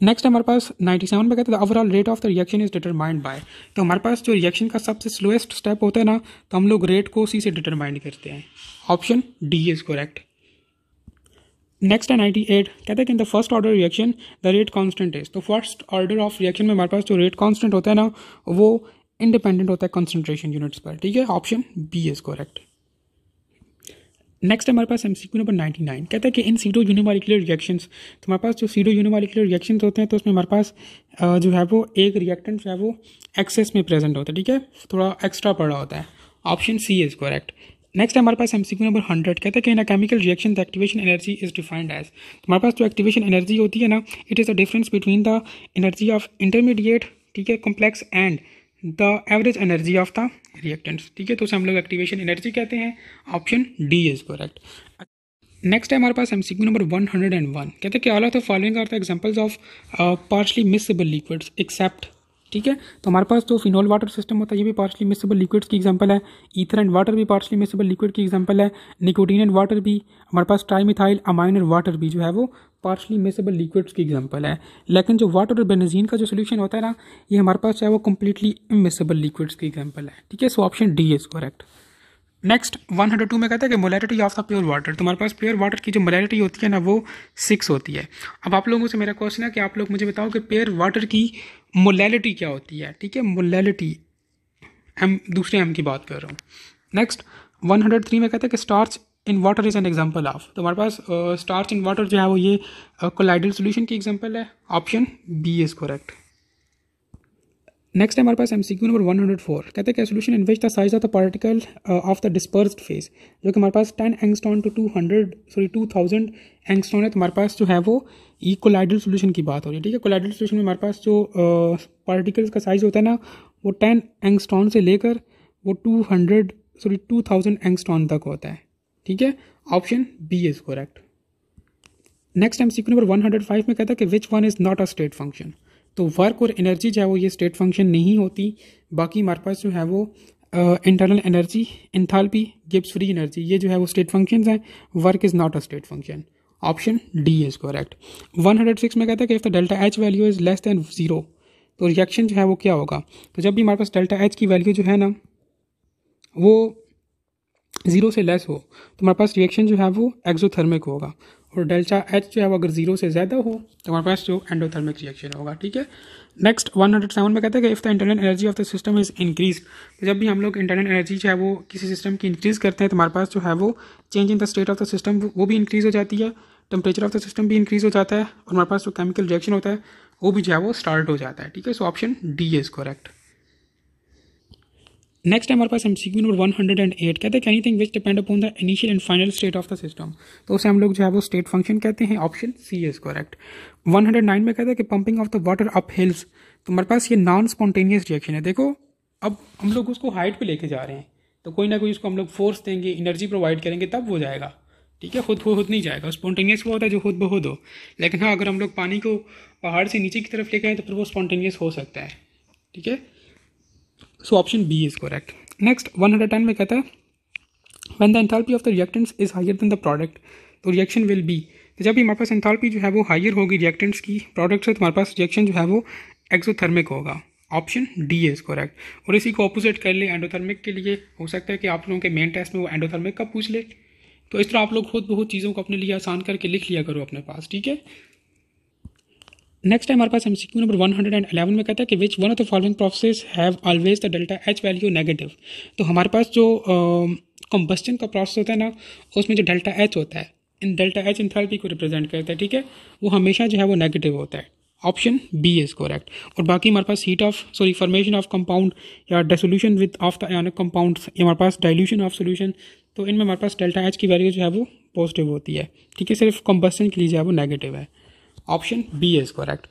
next हमारे पास 97 पर कहते हैं overall rate of the reaction is determined by तो हमारे पास जो रिएक्शन का सबसे स्लोएस्ट स्टेप होता है ना तो हम लोग रेट को उसी से डिटरमाइंड करते हैं option D is correct next है नाइन्टी एट कहते हैं कि in the first order reaction the rate constant is तो फर्स्ट ऑर्डर ऑफ रिएक्शन में हमारे पास जो रेट कॉन्स्टेंट होता है ना वो इंडिपेंडेंट होता है कॉन्सेंट्रेशन यूनिट्स पर ठीक है option B is correct next हमारे पास एम नंबर नाइनटी नाइन कहता है कि इन सीडो यूनिमालिकुलर रिएक्शंस तो हमारे पास जो सीडो यूनिमालिकुलर रिएक्शंस होते हैं तो उसमें हमारे पास जो है वो एक रिएक्टेंट जो है वो एक्सेस में प्रेजेंट होता है ठीक है थोड़ा एक्स्ट्रा पड़ रहा होता है option C is correct next हमारे पास एम नंबर हंड्रेड कहता है कि in a chemical reaction the activation energy is defined as हमारे पास जो एक्टिवेशन एनर्जी होती है ना it is the difference between the energy of intermediate ठीक है complex and the average energy of the reactants ठीक है तो उसे हम लोग एक्टिवेशन एनर्जी कहते हैं option D is correct next है हमारे पास M number one hundred and one कहते हैं कि all of the following are the examples of partially miscible liquids except ठीक है तो हमारे पास जो तो फिनॉल वाटर सिस्टम होता है ये भी पार्शली मिसेबल लिक्विड्स की एग्जांपल है ईथर एंड वाटर भी पार्शली मिसेबल लिक्विड की एग्जांपल है निकोटीन एंड वाटर भी हमारे पास ट्राईमिथाइल अमाइन और वाटर भी जो है वो पार्शली मिसेबल लिक्विड्स की एग्जांपल है लेकिन जो वाटर और बेनजीन का जो सोल्यूशन होता है ना ये हमारे पास चाहे वो कम्प्लीटली इमिसेबल लिक्विड्स की एग्जाम्पल है ठीक है so option D is correct next 102 में कहता है कि molarity of the pure water तुम्हारे पास प्योर वाटर की जो मोलैरिटी होती है ना वो सिक्स होती है अब आप लोगों से मेरा क्वेश्चन है कि आप लोग मुझे बताओ कि प्योर वाटर की मोलैलिटी क्या होती है ठीक है मोलैलिटी एम दूसरे एम की बात कर रहा हूँ नेक्स्ट 103 में कहता है कि starch in water is an example of तो हमारे पास स्टार्च इन वाटर जो है वो ये कोलाइडल uh, सोल्यूशन की एग्जाम्पल है option B is correct next है हमारे पास M C Q number one hundred four कहते हैं कि solution in which the size of the particle of the disperse phase जो कि हमारे पास ten angstrom to two hundred sorry two thousand angstrom है तो हमारे पास जो है वो इकोलाइडल कोलाइडल सोल्यूशन की बात हो रही है ठीक है कोलाइडल सोल्यूशन में हमारे पास जो पार्टिकल्स uh, का साइज होता है ना वो टेन एंगस्टॉन से लेकर वो two hundred sorry two thousand angstrom तक होता है ठीक है option B is correct next M C Q number one hundred five में कहता है कि which one is not a state function तो वर्क और एनर्जी जो है वो ये स्टेट फंक्शन नहीं होती बाकी हमारे पास जो है वो internal energy enthalpy Gibbs free energy ये जो है वो स्टेट फंक्शन हैं work is not a state function option D is correct 106 में कहता है कि if the delta H value is less than zero तो रिएक्शन जो है वो क्या होगा तो जब भी हमारे पास डेल्टा एच की वैल्यू जो है ना वो ज़ीरो से लेस हो तो हमारे पास रिएक्शन जो है वो एक्जोथर्मिक होगा और डेल्टा एच जो है वो अगर जीरो से ज़्यादा हो तो हमारे पास जो एंडोथर्मिक रिएक्शन होगा ठीक है नेक्स्ट वन हंड्रेड सेवन में कहते हैं कि if the internal energy of the system is increase तो जब भी हम लोग इंटरनल एनर्जी जो है वो किसी सिस्टम की इंक्रीज़ करते हैं तो हमारे पास जो है वो change in the state of the system वो भी इंक्रीज़ हो जाती है टेम्परेचर ऑफ द सिस्टम भी इंक्रीज़ हो जाता है और हमारे पास जो केमिकल रिएक्शन होता है वो भी जो है वो स्टार्ट हो जाता है ठीक है so option D is correct next हमारे पास M C Q number one hundred and eight कहते हैं anything which depend upon the initial and final state of the system तो उसे हम लोग जो है वो स्टेट फंक्शन कहते हैं option C is correct one hundred nine में कहते हैं कि pumping of the water up hills तो हमारे पास ये नॉन स्पॉन्टेनियस रिएक्शन है देखो अब हम लोग उसको हाइट पर लेके जा रहे हैं तो कोई ना कोई उसको हम लोग फोर्स देंगे एनर्जी प्रोवाइड करेंगे तब वो जाएगा ठीक है खुद खुद नहीं जाएगा स्पॉन्टेनियस वो होता है जो खुद बहुत हो लेकिन हाँ अगर हम लोग पानी को पहाड़ से नीचे की तरफ लेके आए तो फिर वो स्पॉन्टेनियस हो सकता है ठीक है so option B is correct next one hundred ten में कहता है when the enthalpy of the reactants is higher than the product तो रिएक्शन विल बी तो जब भी हमारे पास एंथैल्पी जो है वो हायर होगी रिएक्टेंट्स की प्रोडक्ट से तुम्हारे तो पास रिएक्शन जो है वो एक्सोथर्मिक होगा ऑप्शन डी इज़ करेक्ट और इसी को ऑपोजिट कर ले एंडोथर्मिक के लिए हो सकता है कि आप लोगों के मेन टेस्ट में वो एंडोथर्मिक का पूछ ले तो इस तरह आप लोग खुद बहुत चीज़ों को अपने लिए आसान करके लिख लिया करो अपने पास ठीक है नेक्स्ट हमारे पास एमसीक्यू नंबर 111 में कहता है कि which one of the following process have always the delta H value negative तो हमारे पास जो कंबस्टन uh, का प्रोसेस होता है ना उसमें जो डेल्टा एच होता है इन डेल्टा एच इंथेल्पी को रिप्रेजेंट करता है ठीक है वो हमेशा जो है वो नेगेटिव होता है ऑप्शन बी इज़ करेक्ट और बाकी हमारे पास heat of sorry formation of compound या dissolution with of the ionic compound हमारे पास डाइल्यूशन ऑफ सोल्यूशन तो इनमें हमारे पास डेल्टा एच की वैल्यू जो है वो पॉजिटिव होती है ठीक है सिर्फ कंबस्टन के लिए जो है वो नेगेटिव है option B is correct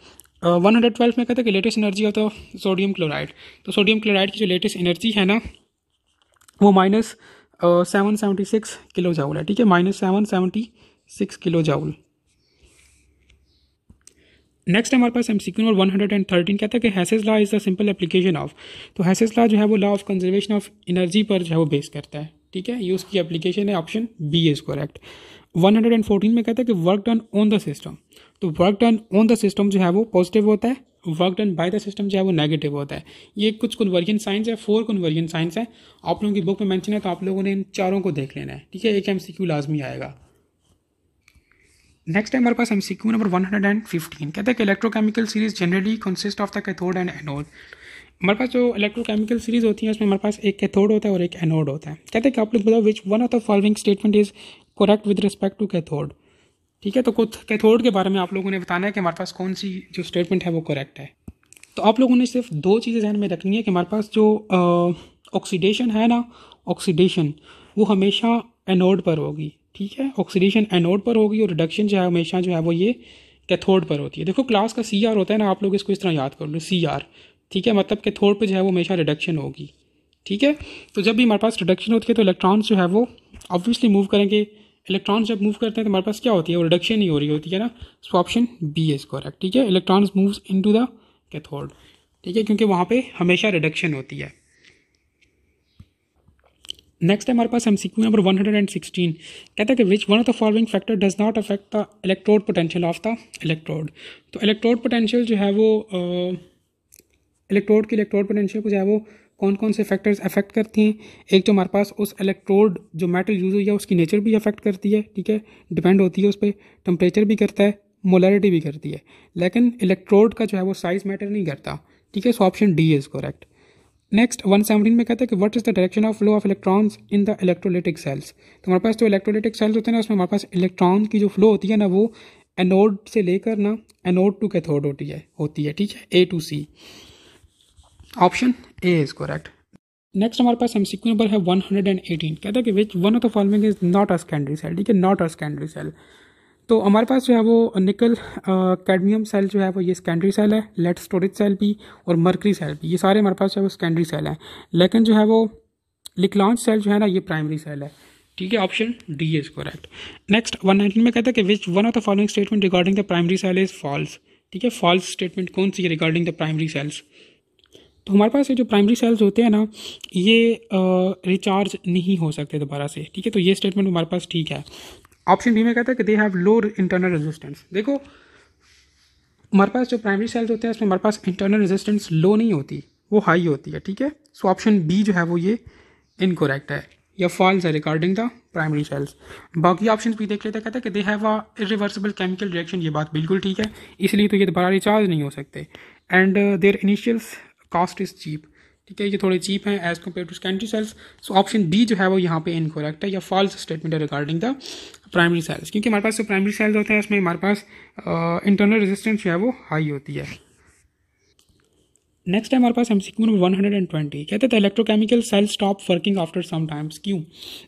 one hundred twelve में कहता है कि lattice energy of the sodium chloride तो सोडियम तो क्लोराइड की जो लेटेस्ट एनर्जी है ना वो minus seven seventy six kilo joule है ठीक है minus seven seventy six kilo joule next हमारे पास M सिक्यू number one hundred and thirteen कहता है कि Hess's law is the simple application of तो हैसेज लॉ जो है वो law of conservation of energy पर जो है वो बेस करता है ठीक है ये उसकी एप्लीकेशन है option B is correct one hundred and fourteen में कहता है कि work done on the system तो work done on the system जो है वो पॉजिटिव होता है work done by the system जो है वो नेगेटिव होता है ये कुछ कन्वर्जन साइंस है फोर कन्वर्जन साइंस है आप लोगों की बुक में मैंशन है तो आप लोगों ने इन चारों को देख लेना है ठीक है एक एम सी क्यू लाजमी आएगा नेक्स्ट है हमारे पास M C Q number one hundred and fifteen कहते हैं कि electrochemical series generally consist of the cathode and anode हमारे पास जो इलेक्ट्रोकेमिकल सीरीज होती है उसमें हमारे पास एक कैथोड होता है और एक एनोड होता है कहते हैं कि आप लोग बताओ which one of the following statement is correct with respect to cathode ठीक है तो कुछ कैथोड के बारे में आप लोगों ने बताना है कि हमारे पास कौन सी जो स्टेटमेंट है वो करेक्ट है तो आप लोगों ने सिर्फ दो चीज़ें ध्यान में रखनी है कि हमारे पास जो ऑक्सीडेशन है ना ऑक्सीडेशन वो हमेशा एनोड पर होगी ठीक है ऑक्सीडेशन एनोड पर होगी और रिडक्शन जो है हमेशा जो है वो ये कैथोड पर होती है देखो क्लास का सी आर होता है ना आप लोग इसको इस तरह याद कर लो सी आर ठीक है मतलब कैथोड पर जो है वो हमेशा रिडक्शन होगी ठीक है तो जब भी हमारे पास रिडक्शन होती है तो इलेक्ट्रॉन्स जो है वो ऑब्वियसली मूव करेंगे इलेक्ट्रॉन्स जब मूव करते हैं तो हमारे पास क्या होती है वो रिडक्शन ही हो रही होती है ना so option B is correct ठीक है electrons move into the cathode ठीक है क्योंकि वहाँ पे हमेशा रिडक्शन होती है नेक्स्ट है हमारे पास M MCQ number one hundred and sixteen कहते हैं कि which one of the following factor does not affect the electrode potential of the electrode तो इलेक्ट्रोड पोटेंशियल जो है वो इलेक्ट्रोड uh, की इलेक्ट्रोड पोटेंशियल को जो है वो कौन कौन से फैक्टर्स अफेक्ट करती हैं एक तो हमारे पास उस इलेक्ट्रोड जो मेटल यूज़ हुई है उसकी नेचर भी अफेक्ट करती है ठीक है डिपेंड होती है उस पर टम्परेचर भी करता है मोलरिटी भी करती है लेकिन इलेक्ट्रोड का जो है वो साइज मैटर नहीं करता ठीक है so option D is correct next one seventeen में कहता है कि what is the direction of flow of electrons in the electrolytic cells तो हमारे पास जो इलेक्ट्रोलिटिक सेल्स होते हैं ना उसमें हमारे पास इलेक्ट्रॉन की जो फ्लो होती है ना वो एनोड से लेकर ना एनोड टू कैथोड होती है होती है ठीक है A to C option A is correct next हमारे पास एमसीक्यू नंबर है 118 कहता है कि which one of the following is not a secondary cell ठीक है नॉट अ सेकेंडरी सेल तो हमारे पास जो है वो निकल कैडमियम सेल जो है वो ये सेकेंडरी सेल है लेट स्टोरेज सेल भी और मर्करी सेल भी ये सारे हमारे पास जो है वो सेकेंडरी सेल हैं लेकिन जो है वो लिकलॉन्च सेल जो है ना ये प्राइमरी सेल है ठीक है option D is correct next one nineteen में कहता है कि which one of the following statement regarding the primary cell is false ठीक है फॉल्स स्टेटमेंट कौन सी है रिगार्डिंग द प्राइमरी सेल्स तो हमारे पास ये जो प्राइमरी सेल्स होते हैं ना ये रिचार्ज नहीं हो सकते दोबारा से ठीक है तो ये स्टेटमेंट हमारे पास ठीक है ऑप्शन बी में कहता है कि they have low internal resistance देखो हमारे पास जो प्राइमरी सेल्स होते हैं उसमें हमारे पास इंटरनल रेजिस्टेंस लो नहीं होती वो हाई होती है ठीक है सो ऑप्शन बी जो है वो ये इनकोरेक्ट है या फॉल्स है रिगार्डिंग द प्राइमरी सेल्स बाकी ऑप्शन भी देख लेते हैं कहते हैं कि they have a reversible chemical reaction ये बात बिल्कुल ठीक है इसलिए तो ये दोबारा रिचार्ज नहीं हो सकते and their initials cost is cheap ठीक है ये थोड़े चीप हैं as compare to secondary cells so option D जो है वो यहाँ पे इनकोरेक्ट है या फॉल्स स्टेटमेंट है रिगार्डिंग द प्राइमरी सेल्स क्योंकि हमारे पास जो प्राइमरी सेल्स होते हैं उसमें हमारे पास इंटरनल रेजिस्टेंस जो है वो हाई होती है नेक्स्ट है हमारे पास M C Q number one hundred and twenty कहते हैं electrochemical cell stop working after some times क्यों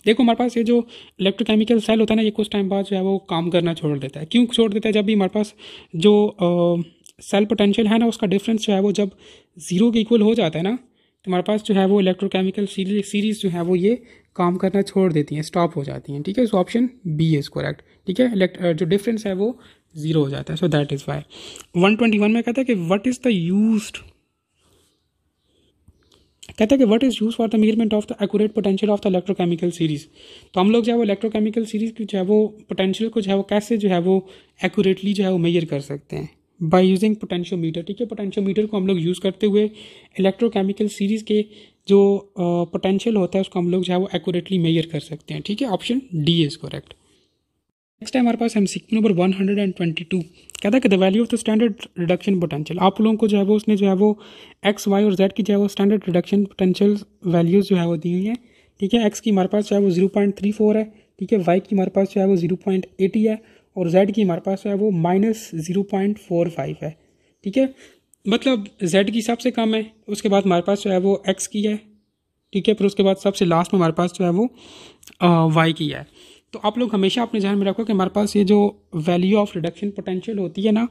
देखो हमारे पास ये जो इलेक्ट्रोकेमिकल सेल होता है ना ये कुछ टाइम बाद जो है वो काम करना छोड़ देता है क्यों छोड़ देता है जब भी हमारे पास जो सेल पोटेंशियल है ना उसका डिफरेंस जो है वो जब ज़ीरो के इक्वल हो जाता है ना तो हमारे पास जो है वो इलेक्ट्रोकेमिकल सीरीज़ जो है वो ये काम करना छोड़ देती हैं स्टॉप हो जाती हैं ठीक है so option B is correct ठीक है uh, जो डिफरेंस है वो ज़ीरो हो जाता है so that is why one twenty one में कहता है कि वट इज़ द यूज कहता है कि what is use for the measurement of the accurate potential of the electrochemical series तो हम लोग जो है वो इलेक्ट्रोकेमिकल सीरीज़ की जो है वो पोटेंशियल को जो है वो कैसे जो है वो एक्यूरेटली जो है वो मेजर कर सकते हैं बाय यूजिंग पोटेंशियोमीटर ठीक है पोटेंशियोमीटर को हम लोग यूज़ करते हुए इलेक्ट्रोकेमिकल सीरीज़ के जो पोटेंशियल होता है उसको हम लोग जो है वो एक्यूरेटली मेजर कर सकते हैं ठीक है option D is correct next है हमारे पास M C number one hundred and twenty two कहता है कि the value of the standard reduction potential आप लोगों को जो है वो उसने जो है वो एक्स वाई और जेड की जो है वो स्टैंडर्ड रिडक्शन पोटेंशियल वैल्यूज़ जो है वो दी हुई हैं ठीक है एक्स की हमारे पास जो है वो जीरो पॉइंट थ्री फोर है ठीक है वाई की हमारे पास जो है वो जीरो पॉइंट एटी है और z की हमारे पास है वो minus zero point four five है ठीक है मतलब z की सबसे कम है उसके बाद हमारे पास जो है वो x की है ठीक है फिर उसके बाद सबसे लास्ट में हमारे पास जो है वो आ, y की है तो आप लोग हमेशा अपने जहन में रखो कि हमारे पास ये जो वैल्यू ऑफ रिडक्शन पोटेंशियल होती है ना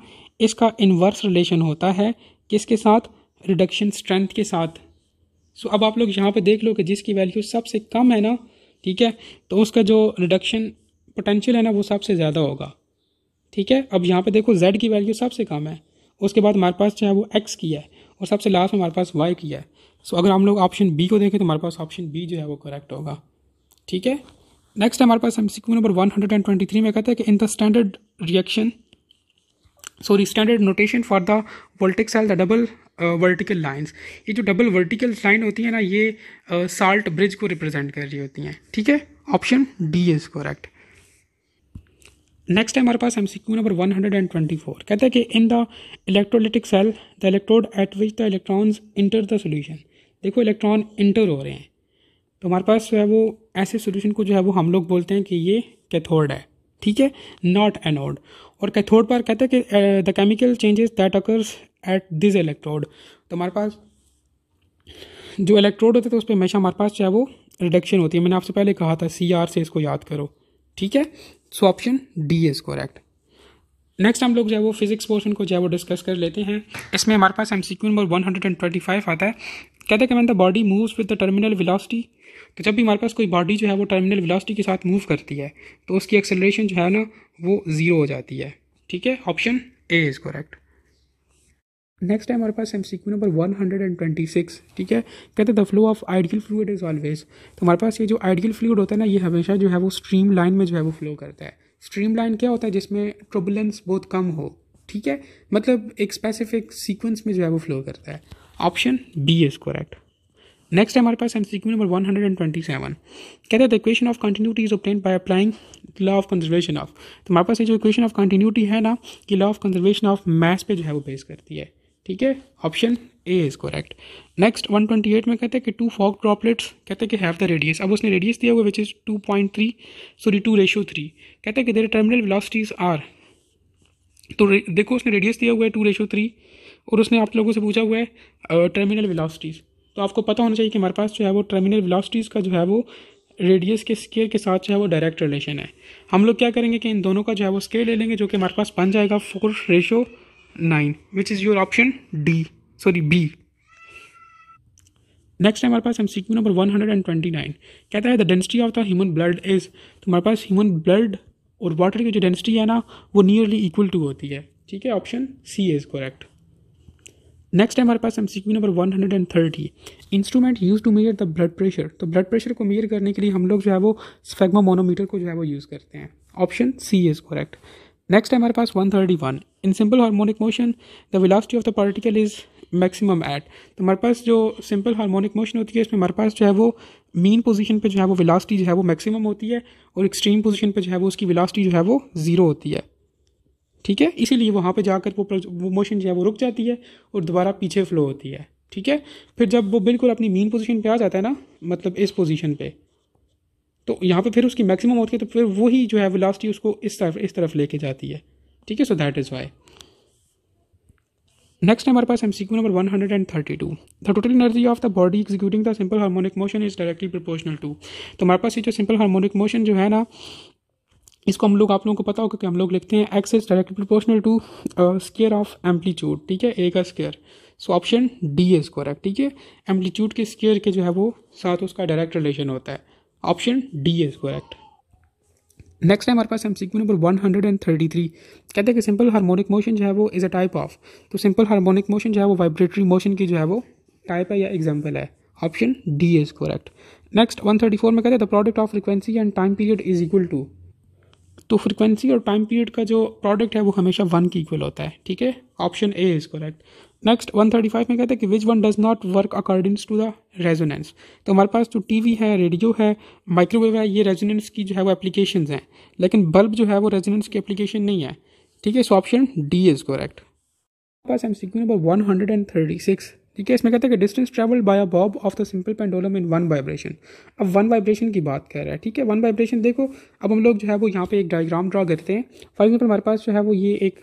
इसका इन्वर्स रिलेशन होता है किसके साथ रिडक्शन स्ट्रेंथ के साथ सो so, अब आप लोग यहाँ पे देख लो कि जिसकी वैल्यू सबसे कम है ना ठीक है तो उसका जो रिडक्शन पोटेंशियल है ना वो सबसे ज़्यादा होगा ठीक है अब यहाँ पे देखो z की वैल्यू सबसे कम है उसके बाद हमारे पास चाहे वो x की है और सबसे लास्ट में हमारे पास y की है सो अगर हम लोग ऑप्शन बी को देखें तो हमारे पास ऑप्शन बी जो है वो करेक्ट होगा ठीक है नेक्स्ट हमारे पास हम number one hundred and twenty three में कहते हैं कि in the standard reaction sorry standard notation for the voltaic cell the double vertical lines ये जो डबल वर्टिकल लाइन होती है ना ये साल्ट uh, ब्रिज को रिप्रेजेंट कर रही होती हैं ठीक है option D is correct next है हमारे पास M C Q number one hundred and twenty four कहते हैं कि in the electrolytic cell the electrode at which the electrons enter the solution देखो इलेक्ट्रॉन इंटर हो रहे हैं तो हमारे पास जो है वो ऐसे सोल्यूशन को जो है वो हम लोग बोलते हैं कि ये कैथोड है ठीक है नॉट एनोड और कैथोड पर कहते हैं कि the chemical changes that occurs at this electrode तो हमारे पास जो इलेक्ट्रोड होते थे उस पर हमेशा हमारे पास जो है वो रिडक्शन होती है मैंने आपसे पहले कहा था सी आर से इसको याद करो ठीक है so option D is correct next हम लोग जो है वो फिजिक्स पोर्शन को जो है वो डिस्कस कर लेते हैं इसमें हमारे पास M C number one hundred and twenty five आता है कहते हैं कि man the body moves with the terminal velocity तो जब भी हमारे पास कोई बॉडी जो है वो टर्मिनल विलासिटी के साथ मूव करती है तो उसकी एक्सेलरेशन जो है ना वो ज़ीरो हो जाती है ठीक है option A is correct next है हमारे पास M number one hundred and twenty six ठीक है कहते हैं the flow of ideal fluid is always तो हमारे पास ये जो आइडियल फ्लूड होता है ना ये हमेशा जो है वो स्ट्रीम लाइन में जो है वो फ्लो करता है स्ट्रीम लाइन क्या होता है जिसमें ट्रबुलेंस बहुत कम हो ठीक है मतलब एक स्पेसिफिक सीक्वेंस में जो है वो फ्लो करता है option B is correct next है हमारे पास M number one hundred and twenty seven कहते हैं the equation of continuity is obtained by applying law of conservation of तो हमारे पास ये जो इक्वेशन ऑफ कंटिन्यूटी है ना कि law of conservation of mass पे जो है वो बेस करती है ठीक है option A is correct next 128 में कहते हैं कि टू फॉग ड्रॉपलेट्स कहते हैं कि हैव द रेडियस अब उसने रेडियस दिया हुआ which is 2.3 sorry two ratio three कहते हैं कि देर टर्मिनल वेलोसिटीज आर तो देखो उसने रेडियस दिया हुआ है टू रेशो थ्री और उसने आप लोगों से पूछा हुआ है टर्मिनल uh, वेलोसिटीज़ तो आपको पता होना चाहिए कि हमारे पास जो है वो टर्मिनल वेलोसिटीज़ का जो है वो रेडियस के स्केल के साथ जो है वो डायरेक्ट रिलेशन है हम लोग क्या करेंगे कि इन दोनों का जो है वो स्केयर ले लेंगे जो कि हमारे पास बन जाएगा four ratio nine which is your option D sorry B next है हमारे पास M C Q number one hundred and twenty nine कहता है the density of the human blood is तो हमारे पास ह्यूमन ब्लड और वाटर की जो डेंसिटी है ना वो नियरली इक्वल टू होती है ठीक है option C is correct next है हमारे पास M C Q number one hundred and thirty instrument use to measure the blood pressure तो ब्लड प्रेशर को मेजर करने के लिए हम लोग जो है वो स्फेगमा मोनोमीटर को जो है वो यूज़ करते हैं option C is correct next है हमारे पास one thirty one in simple harmonic motion the velocity of the particle is maximum at तो हमारे पास जो सिंपल हार्मोनिक मोशन होती है इसमें हमारे पास जो है वो मीन पोजीशन पे जो है वो वेलोसिटी जो है वो मैक्सिमम होती है और एक्सट्रीम पोजीशन पे जो है वो उसकी वेलोसिटी जो है वो ज़ीरो होती है ठीक है इसीलिए वहाँ पे जाकर वो वो मोशन जो है वो रुक जाती है और दोबारा पीछे फ्लो होती है ठीक है फिर जब वो बिल्कुल अपनी मेन पोजीशन पे आ जाता है ना मतलब इस पोजीशन पे तो यहाँ पे फिर उसकी मैक्सिमम होती है तो फिर वही जो है वेलोसिटी उसको इस तरफ इस तरफ लेके जाती है ठीक है so that is why next हमारे पास M C number one hundred and thirty two the total energy of the body executing the simple harmonic motion is directly proportional to तो हमारे पास ये जो सिंपल हार्मोनिक मोशन जो है ना इसको हम लोग आप लोगों को पता होगा कि हम लोग लिखते हैं X is directly proportional to square of amplitude ठीक है ए का square so option D is correct ठीक है एम्पलीट्यूड के स्केयर के जो है वो साथ उसका डायरेक्ट रिलेशन होता है option D is correct next है हमारे पास M number one hundred and thirty three कहते हैं कि सिंपल हार्मोनिक मोशन जो है वो इज़ अ टाइप ऑफ तो सिंपल हार्मोनिक मोशन जो है वो वाइब्रेटरी मोशन की जो है वो टाइप है या एग्जाम्पल है option D is correct next one thirty four में कहते हैं the product of frequency and time period is equal to तो फ्रिक्वेंसी और टाइम पीरियड का जो प्रोडक्ट है वो हमेशा वन के इक्वल होता है ठीक है option A is correct next 135 में कहते हैं कि which one does not work according to the resonance तो हमारे पास तो टीवी है रेडियो है माइक्रोवेव है ये रेजोनेंस की जो है वो एप्लीकेशन हैं लेकिन बल्ब जो है वो रेजोनेंस की एप्लीकेशन नहीं है ठीक है so option D is correct पास M सिक्यू number one hundred and thirty six ठीक है इसमें कहते हैं कि distance travel by a bob of the simple pendulum in one vibration अब वन वाइब्रेशन की बात कर रहा है ठीक है वन वाइब्रेशन देखो अब हम लोग जो है वो यहाँ पे एक डायग्राम ड्रा करते हैं फॉर एग्जाम्पल हमारे पास जो है वो ये एक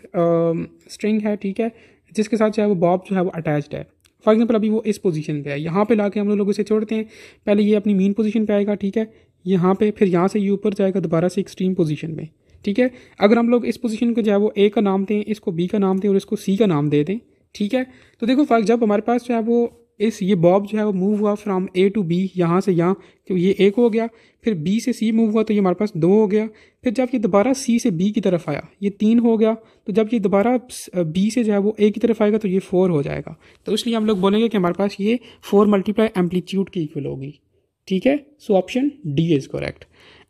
स्ट्रिंग है ठीक है जिसके साथ चाहे वो बॉब जो है वो अटैच्ड है फॉर एग्जाम्पल अभी वो इस पोजीशन पे है यहाँ पे ला के हम लोग इसे छोड़ते हैं पहले ये अपनी मेन पोजीशन पे आएगा ठीक है यहाँ पे फिर यहाँ से ये ऊपर जाएगा दोबारा से एक्सट्रीम पोजीशन में ठीक है अगर हम लोग इस पोजीशन को जो है वो ए का नाम दें इसको बी का नाम दें और इसको सी का नाम दे दें ठीक है तो देखो फर्क जब हमारे पास जो है वो इस ये बॉब जो है वो मूव हुआ फ्राम ए टू बी यहाँ से यहाँ तो ये एक हो गया फिर बी से सी मूव हुआ तो ये हमारे पास दो हो गया फिर जब ये दोबारा सी से बी की तरफ आया ये तीन हो गया तो जब ये दोबारा बी से जो है वो ए की तरफ आएगा तो ये फोर हो जाएगा तो इसलिए हम लोग बोलेंगे कि हमारे पास ये फोर मल्टीप्लाई एम्पलीट्यूड की इक्वल होगी ठीक है so option D is correct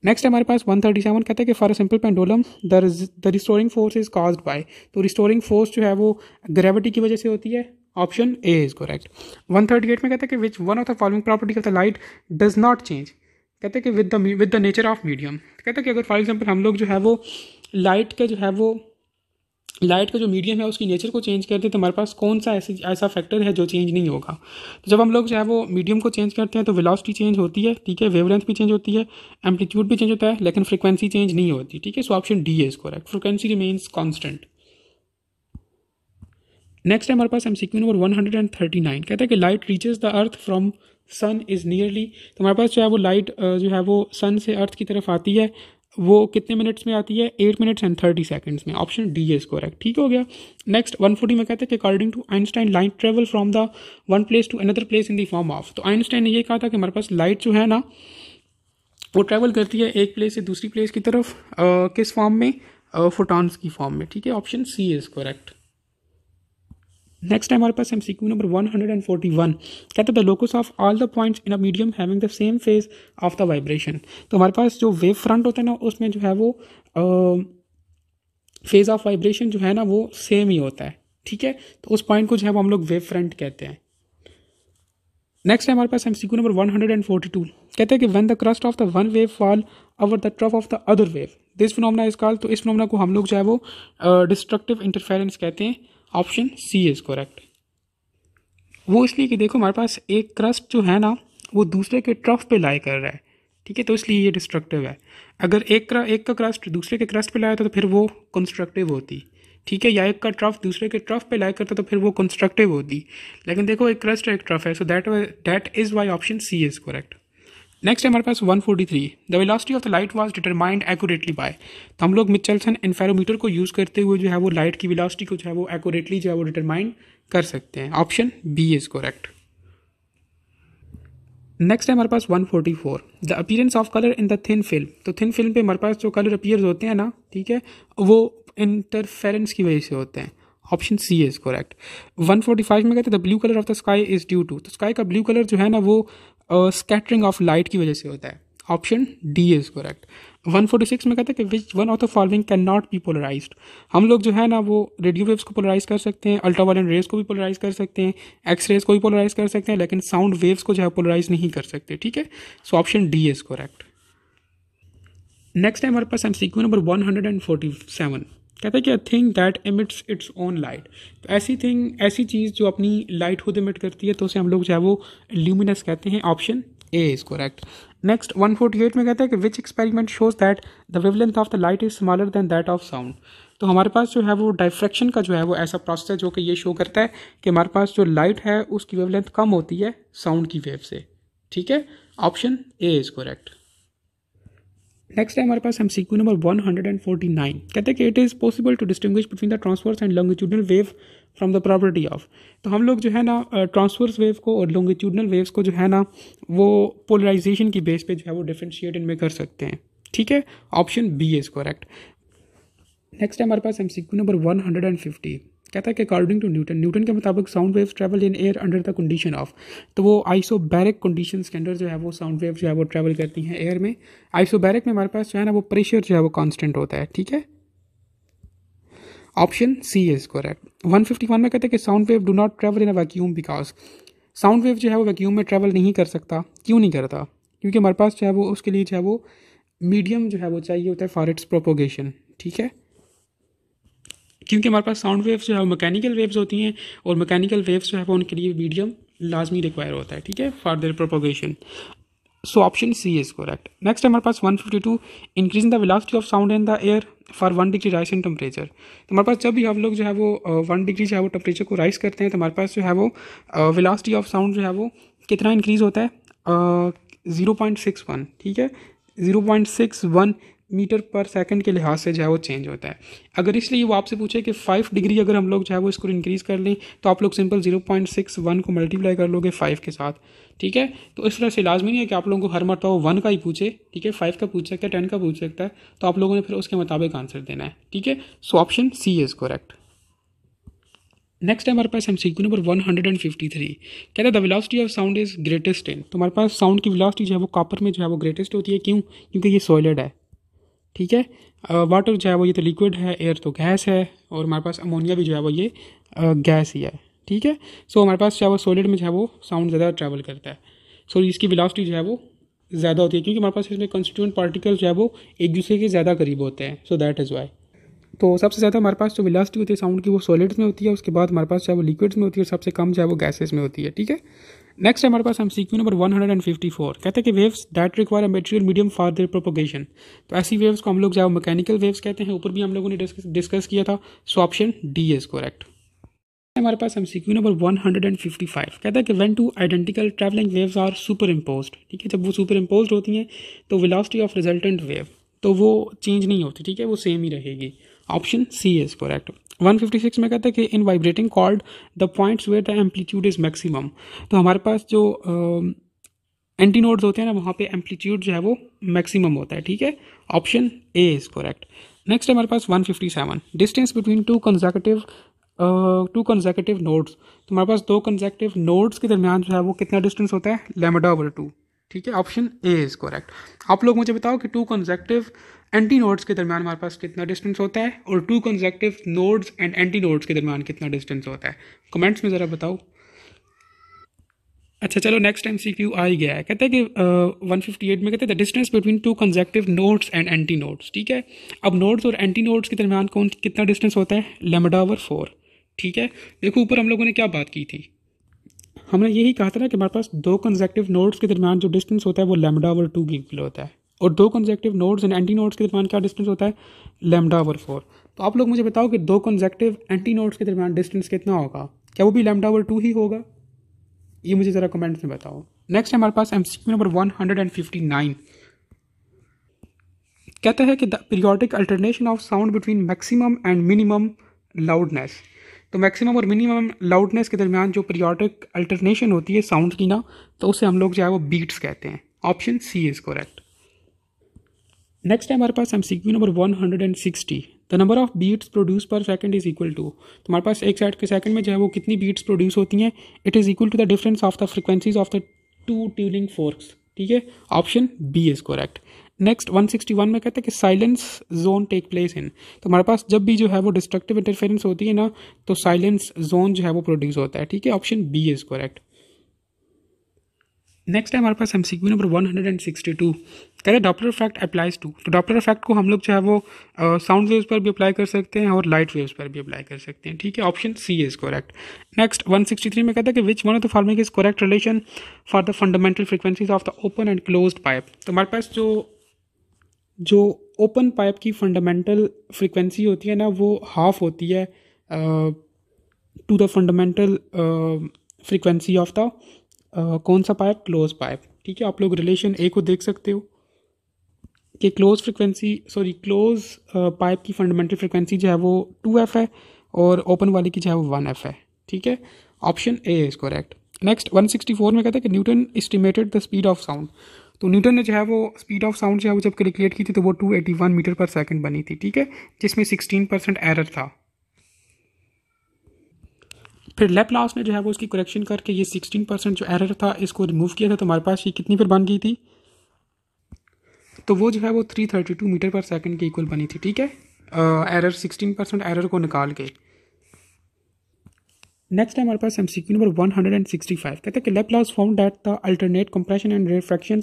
next हमारे पास 137 कहता है कि for simple pendulum the restoring force is caused by तो रिस्टोरिंग फोर्स जो है वो ग्रेविटी की वजह से होती है option A is correct one thirty eight में कहते हैं कि which one of the following property of the light does not change कहते हैं कि with the with the nature of medium कहते हैं कि अगर फॉर एग्जाम्पल हम लोग जो है वो लाइट का जो है वो लाइट का जो मीडियम है उसकी नेचर को चेंज करते हैं तो हमारे पास कौन सा ऐसे ऐसा फैक्टर है जो चेंज नहीं होगा तो जब हम लोग जो है वो मीडियम को चेंज करते हैं तो वेलोसिटी चेंज होती है ठीक है वेवलेंथ भी चेंज होती है एम्पलीट्यूड भी चेंज होता है लेकिन फ्रीक्वेंसी चेंज नहीं होती ठीक है so option D is correct frequency remains constant next है हमारे पास M सिक्यू number one hundred and thirty nine कहते हैं कि light reaches the earth from sun is nearly तो हमारे पास जो है वो लाइट जो है वो सन से अर्थ की तरफ आती है वो कितने मिनट्स में आती है eight minutes and thirty seconds में ऑप्शन डी इज करेक्ट ठीक हो गया नेक्स्ट वन फोर्टी में कहते हैं कि according to Einstein light travel from the one place to another place in the form of तो आइंस्टाइन ने ये कहा था कि हमारे पास लाइट जो है ना वो ट्रैवल करती है एक प्लेस से दूसरी प्लेस की तरफ आ, किस फॉर्म में फोटॉन्स की फॉर्म में ठीक है option C is correct next है हमारे पास M C Q number one hundred and forty one कहते the locus of all the points in a medium having the same phase of the vibration तो हमारे पास जो वेव फ्रंट होता है ना उसमें जो है वो फेज ऑफ वाइब्रेशन जो है ना वो सेम ही होता है ठीक है तो उस पॉइंट को जो है वो हम लोग वेव फ्रंट कहते हैं नेक्स्ट है हमारे पास M C Q number one hundred and forty two कहते हैं कि one the crest of the one wave fall over the trough of the other wave this phenomena is called तो इस फिनोमना को हम लोग जो है वो डिस्ट्रक्टिव इंटरफेरेंस कहते हैं ऑप्शन सी इज़ करेक्ट वो इसलिए कि देखो हमारे पास एक क्रस्ट जो है ना वो दूसरे के ट्रफ पे लाई कर रहा है ठीक है तो इसलिए ये डिस्ट्रक्टिव है अगर एक का एक का क्रस्ट दूसरे के क्रस्ट पे लाया था तो फिर वो कंस्ट्रक्टिव होती ठीक है या एक का ट्रफ दूसरे के ट्रफ पे लाया करता तो फिर वो कंस्ट्रक्टिव होती लेकिन देखो एक क्रस्ट एक ट्रफ है so that that is why option C is correct next है हमारे पास 143 the velocity of the light was determined accurately by तो हम लोग मिचलसन इन्फेरोमीटर को यूज़ करते हुए जो है वो लाइट की वेलोसिटी को जो है वो एक्यूरेटली जो है वो डिटरमाइंड कर सकते हैं option B is correct next है हमारे पास 144 the appearance of colour in the thin film तो थिन फिल्म पे हमारे पास जो कलर अपीयर्स होते हैं ना ठीक है वो इंटरफेरेंस की वजह से होते हैं ऑप्शन सी इज़ करेक्ट 145 में कहते हैं the blue colour of the sky is due to तो स्काई का ब्लू कलर जो है ना वो स्कैटरिंग ऑफ लाइट की वजह से होता है ऑप्शन डी इज़ करेक्ट 146 में कहते हैं कि which one of the following can not be polarise हम लोग जो है ना वो रेडियो वेव्स को पोलराइज कर सकते हैं वायलेंट रेज को भी पोलराइज कर सकते हैं एक्स रेज को भी पोलराइज कर सकते हैं लेकिन साउंड वेव्स को जो है पोलराइज नहीं कर सकते ठीक है so option D is correct next time हमारे पास M CQ number one hundred and forty seven कहता है कि a thing that emits its own light तो ऐसी थिंग ऐसी चीज़ जो अपनी लाइट खुद इमिट करती है तो उसे हम लोग जो है वो ल्यूमिनस कहते हैं option A is correct next one forty eight में कहता है कि which experiment shows that the wavelength of the light is smaller than that of sound तो हमारे पास जो है वो डायफ्रेक्शन का जो है वो ऐसा प्रोसेस है जो कि ये शो करता है कि हमारे पास जो लाइट है उसकी वेवलेंथ कम होती है साउंड की वेव से ठीक है option A is correct next है हमारे पास हम सीक्यू नंबर 149 कहते हैं कि it is possible to distinguish between the transverse and longitudinal wave from the property of तो हम लोग जो है ना ट्रांसवर्स वेव को और लॉन्गिट्यूडनल वेव्स को जो है ना वो पोलराइजेशन की बेस पे जो है वो डिफ्रेंशिएट इनमें कर सकते हैं ठीक है option B is correct next है हमारे पास M number one hundred and fifty कहता है कि अकॉर्डिंग टू न्यूटन न्यूटन के मुताबिक sound waves travel in air under the condition of तो वो आइसोबैरिक कंडीशन के अंदर जो है वो साउंड वेव जो है वो ट्रैवल करती हैं एयर में आइसोबैरिक में हमारे पास जो है ना वो प्रेशर जो है वो कॉन्स्टेंट होता है ठीक है ऑप्शन सी इज़ करेक्ट 151 में कहते हैं कि sound wave do not travel in a vacuum because sound wave जो है वो वैक्यूम में ट्रैवल नहीं कर सकता क्यों नहीं करता क्योंकि हमारे पास जो है वो उसके लिए जो है वो मीडियम जो है वो चाहिए होता है फॉर इट्स प्रोपोगेशन ठीक है क्योंकि हमारे पास साउंड वेव्स जो है मैकेनिकल वेव्स होती हैं और मैकेनिकल वेव्स जो है वो उनके लिए मीडियम लाजमी रिक्वायर होता है ठीक है for propagation so option C is correct next हमारे पास 152 fifty two increase the velocity of sound in the air for one degree rise in temperature तो हमारे पास जब भी हम लोग जो है वो वन डिग्री जो है वो टेम्परेचर को राइस करते हैं तो हमारे पास जो है वो विलासिटी ऑफ साउंड जो है वो कितना इंक्रीज़ होता है ज़ीरो पॉइंट सिक्स वन ठीक है zero point six one metre per second के लिहाज से जो है वो चेंज होता है अगर इसलिए वो आपसे पूछे कि फाइव डिग्री अगर हम लोग जो है वो इसको इंक्रीज़ कर लें तो आप लोग simple zero point six one को मल्टीप्लाई कर लोगे फाइव के साथ ठीक है तो इस तरह से लाजमी नहीं है कि आप लोगों को हर मरता वो वन का ही पूछे ठीक है फाइव का पूछ सकता है टेन का पूछ सकता है तो आप लोगों ने फिर उसके मुताबिक आंसर देना है ठीक है so option C is correct next है हमारे पास M CQ number one hundred and fifty three कहते हैं the velocity of sound is greatest in तो हमारे पास साउंड की वेलोसिटी जो है वो कॉपर में जो है वो ग्रेटेस्ट होती है क्यों क्योंकि ये सॉलिड है ठीक है वाटर जो है वो ये तो लिक्विड है एयर तो गैस है और हमारे पास अमोनिया भी जो है वो ये गैस ही है ठीक है सो हमारे पास जो है वो सॉलिड में जो है वो साउंड ज़्यादा ट्रैवल करता है सो इसकी विलासिटी जो है वो ज़्यादा होती है क्योंकि हमारे पास इसमें कंस्टिट्यूंट पार्टिकल जो है वो एक दूसरे के ज़्यादा करीब होते हैं सो दैट इज़ वाई तो सबसे ज़्यादा हमारे पास जो विलासिटी होती है साउंड की वो सॉलिड्स में होती है उसके बाद हमारे पास चाहे वो लिक्विड्स में होती है और सबसे कम जो है वो गैसेस में होती है ठीक है नेक्स्ट हमारे पास सी क्यू नंबर 154 कहते हैं कि waves that require material medium for their propagation तो ऐसी वेव्स को हम लोग जाओ मैकेनिकल वेव्स कहते हैं ऊपर भी हम लोगों ने डिस्कस किया था so option D is correct हमारे पास M C Q number one hundred and fifty five कहता है कि when two identical travelling waves are superimpose ठीक है जब वो सुपर इम्पोज होती हैं तो विलासिटी ऑफ रिजल्टेंट वेव तो वो चेंज नहीं होती ठीक है वो सेम ही रहेगी ऑप्शन सी इज़ करेक्ट 156 में कहता है कि in vibrating called the points where the amplitude is maximum तो हमारे पास जो एंटी नोड्स होते हैं ना वहाँ पे एम्पलीट्यूड जो है वो मैक्सिमम होता है ठीक है option A is correct next हमारे पास 157 distance between two consecutive two consecutive nodes तो हमारे पास दो कंजर्कटिव नोड्स के दरमियान जो है वो कितना डिस्टेंस होता है लेमडा ओवर टू ठीक है ऑप्शन ए इज़ करेक्ट आप लोग मुझे बताओ कि टू कंजर्कटिव एंटी नोड्स के दरमियान हमारे पास कितना डिस्टेंस होता है और two consecutive nodes and antinodes के दरमियान कितना डिस्टेंस होता है कमेंट्स में ज़रा बताओ अच्छा चलो नेक्स्ट एम सी क्यू आ ही गया है कहते हैं कि वन फिफ्टी एट में कहते हैं the distance between two consecutive nodes and antinodes ठीक है अब नोड्स और एंटी नोड्स के दरमियान कौन कितना डिस्टेंस होता है लेमडावर फोर ठीक है देखो ऊपर हम लोगों ने क्या बात की थी हमने यही कहा था ना कि हमारे पास दो कंजेक्टिव नोड्स के दरमियान जो डिस्टेंस होता है वो लेमडावर टू की होता है और दो consecutive nodes and antinodes के दरमियान क्या डिस्टेंस होता है लेमडा ओवर फोर तो आप लोग मुझे बताओ कि दो कंजेक्टिव एंटी नोड्स के दरमियान डिस्टेंस कितना होगा क्या वो भी लेमडा ओवर टू ही होगा ये मुझे ज़रा कमेंट्स में बताओ नेक्स्ट हमारे पास M C number one hundred and fifty nine कहता है कि the periodic alternation of sound between maximum and minimum loudness तो मैक्सिमम और मिनिमम लाउडनेस के दरमियान जो पीरियोडिक अल्टरनेशन होती है साउंड की ना तो उसे हम लोग जो है वो बीट्स कहते हैं option C is correct next है हमारे पास M C Q number one hundred and sixty the number of beats produce per second is equal to तो हमारे पास एक सेट के सेकंड में जो है वो कितनी बीट्स प्रोड्यूस होती हैं it is equal to the difference of the frequencies of the two tuning forks ठीक है option B is correct next 161 में कहते हैं कि silence zone take place in तो हमारे पास जब भी जो है वो डिस्ट्रक्टिव इंटरफेरेंस होती है ना तो साइलेंस जोन जो है वो प्रोड्यूस होता है ठीक है option B is correct next है हमारे पास M C Q number one hundred and sixty two कह रहे डॉपलर इफेक्ट अप्लाइज टू तो डॉपलर इफेक्ट को हम लोग जो है वो साउंड वेव्स पर भी अप्लाई कर सकते हैं और लाइट वेव्स पर भी अप्लाई कर सकते हैं ठीक है option C is correct next one sixty three में कहता है कि which one of the forming is correct relation for the fundamental frequencies of the open and close pipe तो हमारे पास जो जो ओपन पाइप की फंडामेंटल फ्रिक्वेंसी होती है ना वो हाफ होती है to the fundamental frequency of the uh, कौन सा पाइप क्लोज पाइप ठीक है आप लोग रिलेशन ए को देख सकते हो कि close frequency sorry close pipe की फंडामेंटल फ्रिक्वेंसी जो है वो टू एफ है और ओपन वाली की जो है वो वन एफ है ठीक है option A is correct next 164 में कहता है कि Newton estimated the speed of sound तो न्यूटन ने जो है वो स्पीड ऑफ साउंड जो है वो जब कैलकुलेट की थी तो वो 281 मीटर पर सेकंड बनी थी ठीक है जिसमें 16 परसेंट एरर था फिर लेप लास्ट ने जो है वो इसकी करेक्शन करके ये सिक्सटीन परसेंट जो एरर था इसको रिमूव किया था तो हमारे पास ये कितनी फिर बन गई थी तो वो जो है वो three thirty two metre per second के इक्वल बनी थी ठीक है एरर सिक्सटीन परसेंट एरर को निकाल के नेक्स्ट है हमारे पास M C Q number one hundred and sixty five कहते हैं कि Laplace found that the alternate compression and refraction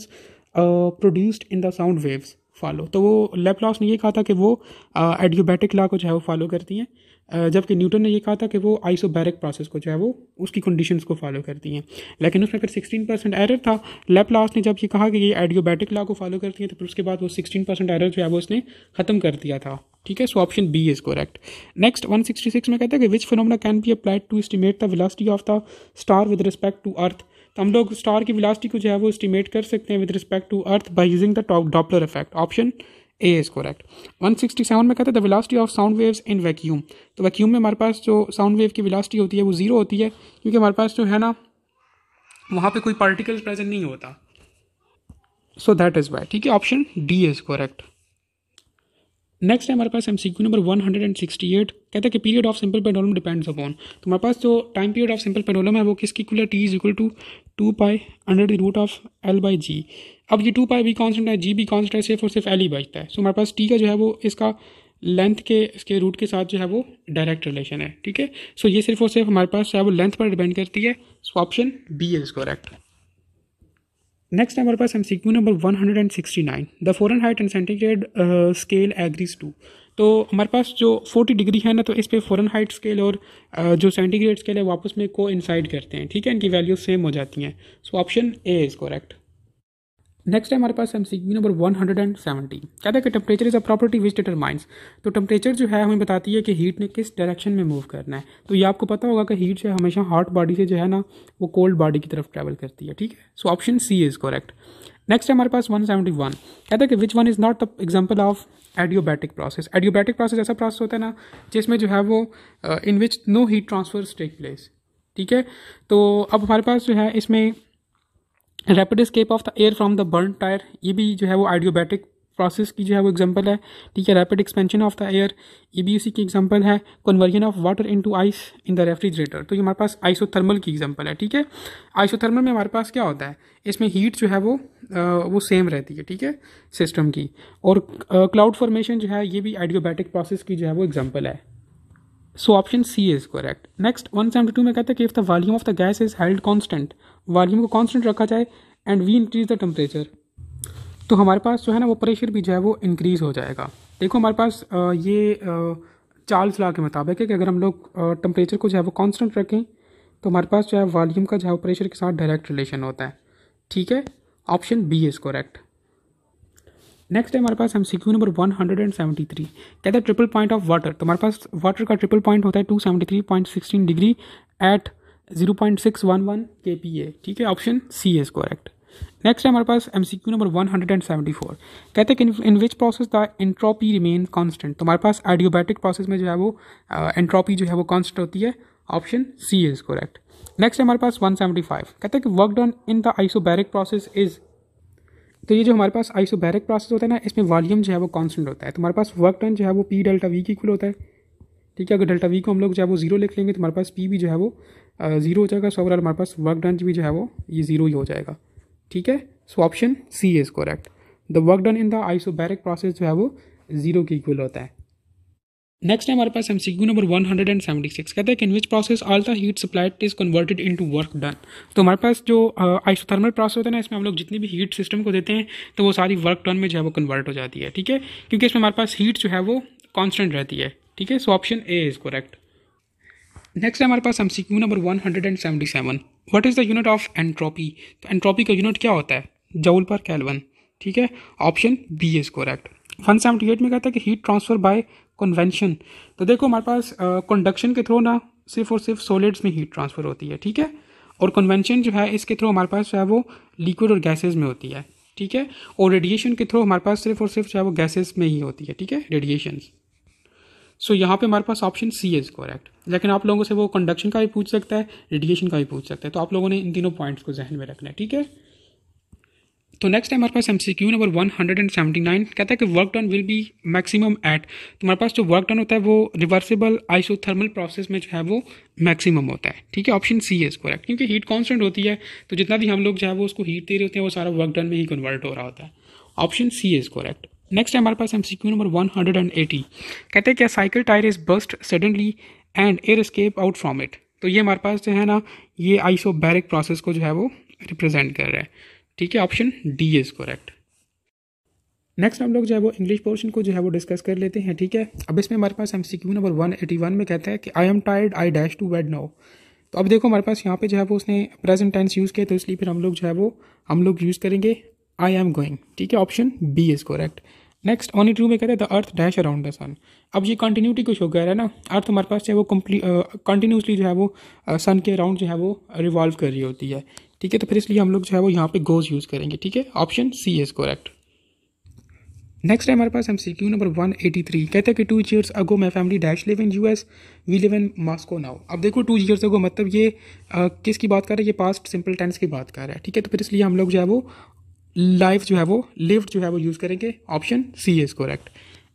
produced in the sound waves follow तो वो लेप लॉस ने ये कहा था कि वो एडियोबैटिक लॉ को जो है वो फॉलो करती हैं जबकि न्यूटन ने यह कहा था कि वो आइसोबैरिक प्रोसेस को जो है वो उसकी कंडीशन को फॉलो करती हैं लेकिन उसमें फिर सिक्सटीन परसेंट एरर था लेपलास ने जब ये कहा कि ये एडियोबैटिक लॉ को फॉलो करती हैं तो फिर उसके बाद वो सिक्सटीन परसेंट एरर जो है वो उसने ख़त्म कर दिया था ठीक है so option B is correct next 166 में कहता है कि which phenomena can be applied to estimate the velocity of the star with respect to Earth तो हम लोग स्टार की वेलोसिटी को जो है वो एस्टिमेट कर सकते हैं with respect to Earth by using the top Doppler effect option A is correct 167 में कहते हैं the velocity of sound waves in vacuum तो वैक्यूम में हमारे पास जो साउंड वेव की वेलासिटी होती है वो ज़ीरो होती है क्योंकि हमारे पास जो है ना वहाँ पे कोई पार्टिकल प्रेजेंट नहीं होता सो दैट इज़ वाई ठीक है option D is correct next है हमारे पास M C Q number one hundred and sixty eight कहता है कि period of simple pendulum depends upon तो हमारे पास जो time period of simple pendulum है वो किसकी इक्वल है T is equal to two pi under the root of L by G अब ये टू पाई भी कॉन्सटेंट है जी भी कॉन्सटेंट है सिर्फ और सिर्फ एल ही e बचता है सो हमारे पास टी का जो है वो इसका लेंथ के इसके रूट के साथ जो है वो डायरेक्ट रिलेशन है ठीक है सो ये सिर्फ और सिर्फ हमारे पास जो है वो लेंथ पर डिपेंड करती है so option B is correct next हमारे पास M Q number one hundred and sixty nine the Fahrenheit and centigrade scale agrees to तो हमारे पास जो फोर्टी डिग्री है ना तो इस पर फ़ौरन हाइट स्केल और जो सेंटीग्रेड स्केल है वापस में को इंसाइड करते हैं ठीक है इनकी वैल्यू सेम हो जाती हैं so option A is correct next है हमारे पास M C Q number one hundred and seventy कहता है कि temperature is a property which determines तो टेम्परेचर जो है हमें बताती है कि हीट ने किस डायरेक्शन में मूव करना है तो ये आपको पता होगा कि हीट जो है हमेशा हॉट बॉडी से जो है ना वो कोल्ड बॉडी की तरफ ट्रैवल करती है ठीक है so option C is correct next है हमारे पास 171 कहता है कि which one is not the example of adiabatic process adiabatic process ऐसा प्रोसेस होता है ना जिसमें जो है वो in which no heat transfers take place ठीक है तो अब हमारे पास जो है इसमें rapid escape of the air from the burn tyre ये भी जो है वो आइडियोबैटिक प्रोसेस की जो है वो एग्जांपल है ठीक है rapid expansion of the air ये भी उसी की एग्जांपल है conversion of water into ice in the refrigerator तो ये हमारे पास आइसोथर्मल की एग्जांपल है ठीक है आइसोथर्मल में हमारे पास क्या होता है इसमें हीट जो है वो आ, वो सेम रहती है ठीक है सिस्टम की और क्लाउड फॉर्मेशन जो है ये भी आइडियोबैटिक प्रोसेस की जो है वो एग्जाम्पल है so option C is correct next one two में कहता है कि if the volume of the gas is held constant volume को कॉन्स्टेंट रखा जाए and we increase the temperature तो हमारे पास जो है ना वो प्रेशर भी जो है वो इंक्रीज़ हो जाएगा देखो हमारे पास ये चार्ल्स लॉ के मुताबिक है कि अगर हम लोग टेम्परेचर को जो है वो कॉन्स्टेंट रखें तो हमारे पास जो है वॉल्यूम का जो है प्रेशर के साथ डायरेक्ट रिलेशन होता है ठीक है option B is correct next है हमारे पास MCQ number one hundred and seventy three कहते हैं ट्रिपल पॉइंट ऑफ वाटर तो हमारे पास वाटर का ट्रिपल पॉइंट होता है two seventy three point sixteen degree at zero point six one one kPa ठीक है option C is correct next है हमारे पास M C Q number one hundred and seventy four कहते हैं कि in which process the entropy remain constant तो हमारे पास आइडियोबैटिक प्रोसेस में जो है वो एंट्रोपी uh, जो है वो कॉन्स्टेंट होती है option C is correct next है हमारे पास वन सेवेंटी फाइव कहते हैं कि work done in the isobaric process is तो ये जो हमारे पास आइसोबैरिक प्रोसेस होता है ना इसमें वॉल्यूम जो है वो कॉन्सटेंट होता है तो हमारे पास वर्क डन जो है वो पी डेल्टा वी की इक्वल होता है ठीक है अगर डेल्टा वी को हम लोग जो है वो जीरो लिख लेंगे तो हमारे पास पी भी जो है वो जीरो हो जाएगा सो हमारे पास वर्क डन भी जो है वो ये जीरो ही हो जाएगा ठीक है so option C is correct the work done in the isobaric process जो है वो जीरो के इक्वल होता है नेक्स्ट है हमारे पास M C Q number one hundred and seventy six कहते हैं कि in which process all the heat supplied is converted into work done तो हमारे पास जो आइसोथर्मल प्रोसेस होता है ना इसमें हम लोग जितनी भी हीट सिस्टम को देते हैं तो वो सारी वर्क डन में जो है वो कन्वर्ट हो जाती है ठीक है क्योंकि इसमें हमारे पास हीट जो है वो कॉन्स्टेंट रहती है ठीक है so option A is correct next है हमारे पास M C Q number one hundred and seventy seven what is the unit of entropy तो एंट्रोपी का यूनिट क्या होता है जौल पर कैलवन ठीक है option B is correct eight में कहता है कि हीट ट्रांसफर बाय कन्वेंशन तो देखो हमारे पास कंडक्शन के थ्रू ना सिर्फ और सिर्फ सॉलिड्स में हीट ट्रांसफ़र होती है ठीक है और कन्वेंशन जो है इसके थ्रू हमारे पास जो है वो लिक्विड और गैसेज में होती है ठीक है और रेडिएशन के थ्रू हमारे पास सिर्फ और सिर्फ जो है वो गैसेज में ही होती है ठीक है रेडिएशन सो so, यहाँ पे हमारे पास ऑप्शन सी इज़ करेक्ट लेकिन आप लोगों से वो कंडक्शन का भी पूछ सकता है रेडिएशन का भी पूछ सकता है तो आप लोगों ने इन तीनों पॉइंट्स को जहन में रखना है ठीक है तो नेक्स्ट है हमारे पास M C Q number one hundred and seventy nine कहता है कि work done will be maximum at तो हमारे पास जो वर्क डन होता है वो रिवर्सिबल आइसोथर्मल प्रोसेस में जो है वो मैक्सिमम होता है ठीक है ऑप्शन सी इसको करेक्ट क्योंकि हीट कॉन्स्टेंट होती है तो जितना भी हम लोग जो है वो उसको हीट दे रहे होते हैं वो सारा वर्क डन में ही कन्वर्ट हो रहा होता है option C is correct next है हमारे पास M C Q number one hundred and eighty कहते हैं क्या cycle tyre is burst suddenly and air escape out from it तो ये हमारे पास जो है ना ये आइसोबैरिक प्रोसेस को जो है वो रिप्रेजेंट कर रहा है ठीक है option D is correct next हम लोग जो है वो इंग्लिश पोर्शन को जो है वो डिस्कस कर लेते हैं ठीक है अब इसमें हमारे पास M C Q number one eighty one में कहता है कि I am tired I dash to bed now तो अब देखो हमारे पास यहाँ पे जो है वो उसने प्रेजेंट टेंस यूज़ किया तो इसलिए फिर हम लोग जो है वो हम लोग यूज़ करेंगे आई एम गोइंग ठीक है option B is correct next one two में कहते हैं the Earth dash around the sun अब ये कंटिन्यूटी को शो कर रहा है ना अर्थ हमारे पास जो है वो कंटिन्यूसली जो है वो सन के अराउंड जो है वो रिवॉल्व कर रही होती है ठीक है तो फिर इसलिए हम लोग जो है वो यहाँ पे गोज यूज़ करेंगे ठीक है option C is correct next है हमारे पास M C Q number one eighty three कहते हैं कि two years ago my family dash live in U S we live in Moscow now अब देखो टू ईयर्स अगो मतलब ये आ, बात कर रहा है ये पास्ट सिंपल टेंस की बात कर रहा है ठीक है तो फिर इसलिए हम लोग जो है वो लाइफ जो है वो लिव जो है वो यूज़ करेंगे option C is correct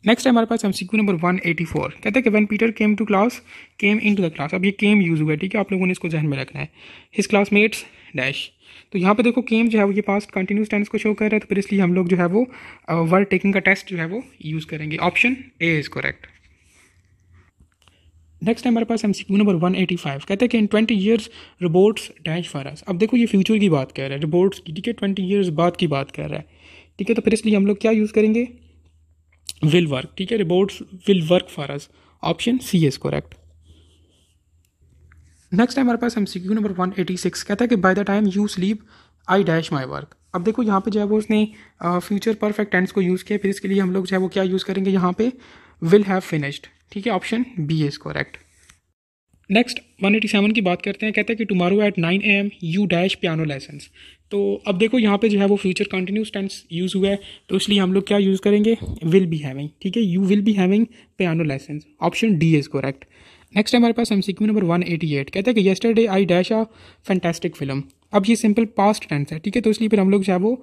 next है हमारे पास M C Q number one eighty four कहते हैं कि one Peter came to class came into the class अब ये केम यूज़ हुआ है ठीक है आप लोगों ने इसको जहन में रखना है हिज क्लासमेट्स डैश तो यहाँ पे देखो केम जो है वो ये पास्ट कंटिन्यूस टेंस को शो कर रहा है तो फिर इसलिए हम लोग जो है वो वर्ड uh, टेकिंग का टेस्ट जो है वो यूज़ करेंगे option A is correct next हमारे पास M C Q number one eighty five कहते हैं कि in twenty years robots dash for us अब देखो ये फ्यूचर की बात कर रहा है रोबोट्स की ठीक है ट्वेंटी ईयर्स बाद की बात कर रहा है ठीक है तो फिर इसलिए हम लोग क्या यूज़ करेंगे विल वर्क ठीक है robots will work for us option C is correct next है हमारे पास M C Q number one eighty six कहता है कि by the time you sleep I dash my work अब देखो यहाँ पे जो है वो उसने फ्यूचर परफेक्ट टेंस को यूज़ किया फिर इसके लिए हम लोग जो है वो क्या यूज़ करेंगे यहाँ पे विल हैव फिनिश्ड ठीक है option B is correct next one eighty seven की बात करते हैं कहते हैं कि tomorrow at nine A M you dash piano lessons तो अब देखो यहाँ पे जो है वो फ्यूचर कंटिन्यूस टेंस यूज़ हुआ है तो इसलिए हम लोग क्या यूज़ करेंगे विल बी हैविंग ठीक है you will be having piano lessons option D is correct next है हमारे पास M number one eighty eight कहते हैं कि yesterday I dash a fantastic film अब ये सिंपल पास्ट टेंस है ठीक है तो इसलिए फिर हम लोग जो है वो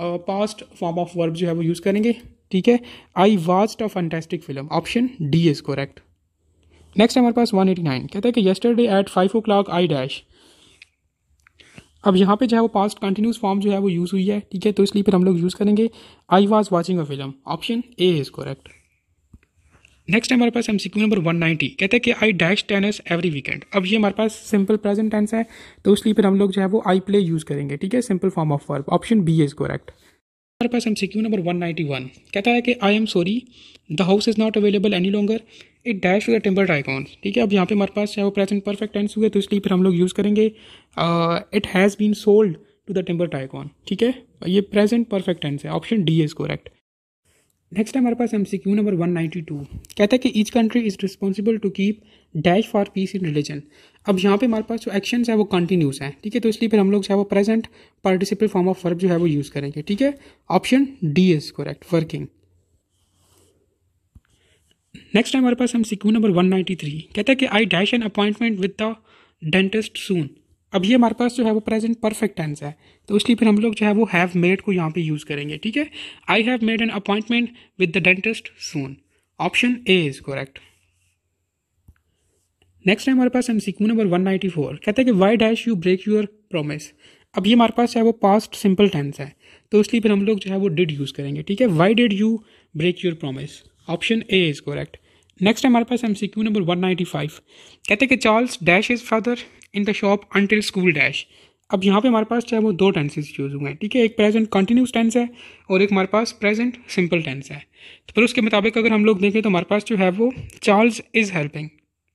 पास्ट फॉर्म ऑफ वर्ब जो है वो यूज़ करेंगे ठीक है I watched a fantastic film option D is correct next हमारे पास वन एटी नाइन कहते हैं कि yesterday at five o'clock I dash अब यहाँ पे जो है वो पास्ट कंटिन्यूस फॉर्म जो है वो यूज़ हुई है ठीक है तो इसलिए फिर हम लोग यूज़ करेंगे I was watching a film option A is correct next है हमारे पास एमसीक्यू नंबर 190 कहते हैं कि I dash tennis every weekend अब ये हमारे पास सिंपल प्रेजेंट टेंस है तो उसलिए फिर हम लोग जो है वो आई प्ले यूज़ करेंगे ठीक है simple form of verb option B is correct हमारे पास एमसीक्यू नंबर 191 कहता है कि I am sorry the house is not available any longer it dash with temple icon ठीक है अब यहाँ पे हमारे पास है वो प्रेजेंट परफेक्ट टेंस हुए तो इसलिए फिर हम लोग यूज़ करेंगे it has been sold to the temple icon ठीक है ये प्रेजेंट परफेक्ट टेंस है option D is correct next हमारे पास M C Q number one ninety two कहता है कि each country is responsible to keep dash for peace in religion अब यहाँ पे हमारे पास जो एक्शन है वो कंटिन्यूस है ठीक है तो इसलिए फिर हम लोग जो है वो present participle form of work जो है वो यूज़ करेंगे ठीक है option D is correct working next हमारे पास M C Q number one ninety three कहता है कि I dash an appointment with the dentist soon अब ये हमारे पास जो है वो प्रेजेंट परफेक्ट टेंस है तो इसलिए फिर हम लोग जो है वो हैव मेड को यहाँ पे यूज़ करेंगे ठीक है I have made an appointment with the dentist soon option A is correct next है हमारे पास M C Q number one ninety four कहते हैं कि why dash you break your promise अब ये हमारे पास जो है वो पास्ट सिंपल टेंस है तो इसलिए फिर हम लोग जो है वो डिड यूज़ करेंगे ठीक है why did you break your promise option A is correct next है हमारे पास M C Q number one ninety five कहते हैं कि Charles dash is father in the shop until school dash अब यहाँ पे हमारे पास चाहे वो दो टेंसेज यूज़ हुए हैं ठीक है एक प्रेजेंट कंटिन्यूस टेंस है और एक हमारे पास प्रेजेंट सिंपल टेंस है तो फिर उसके मुताबिक अगर हम लोग देखें तो हमारे पास जो है वो चार्ल्स इज़ हेल्पिंग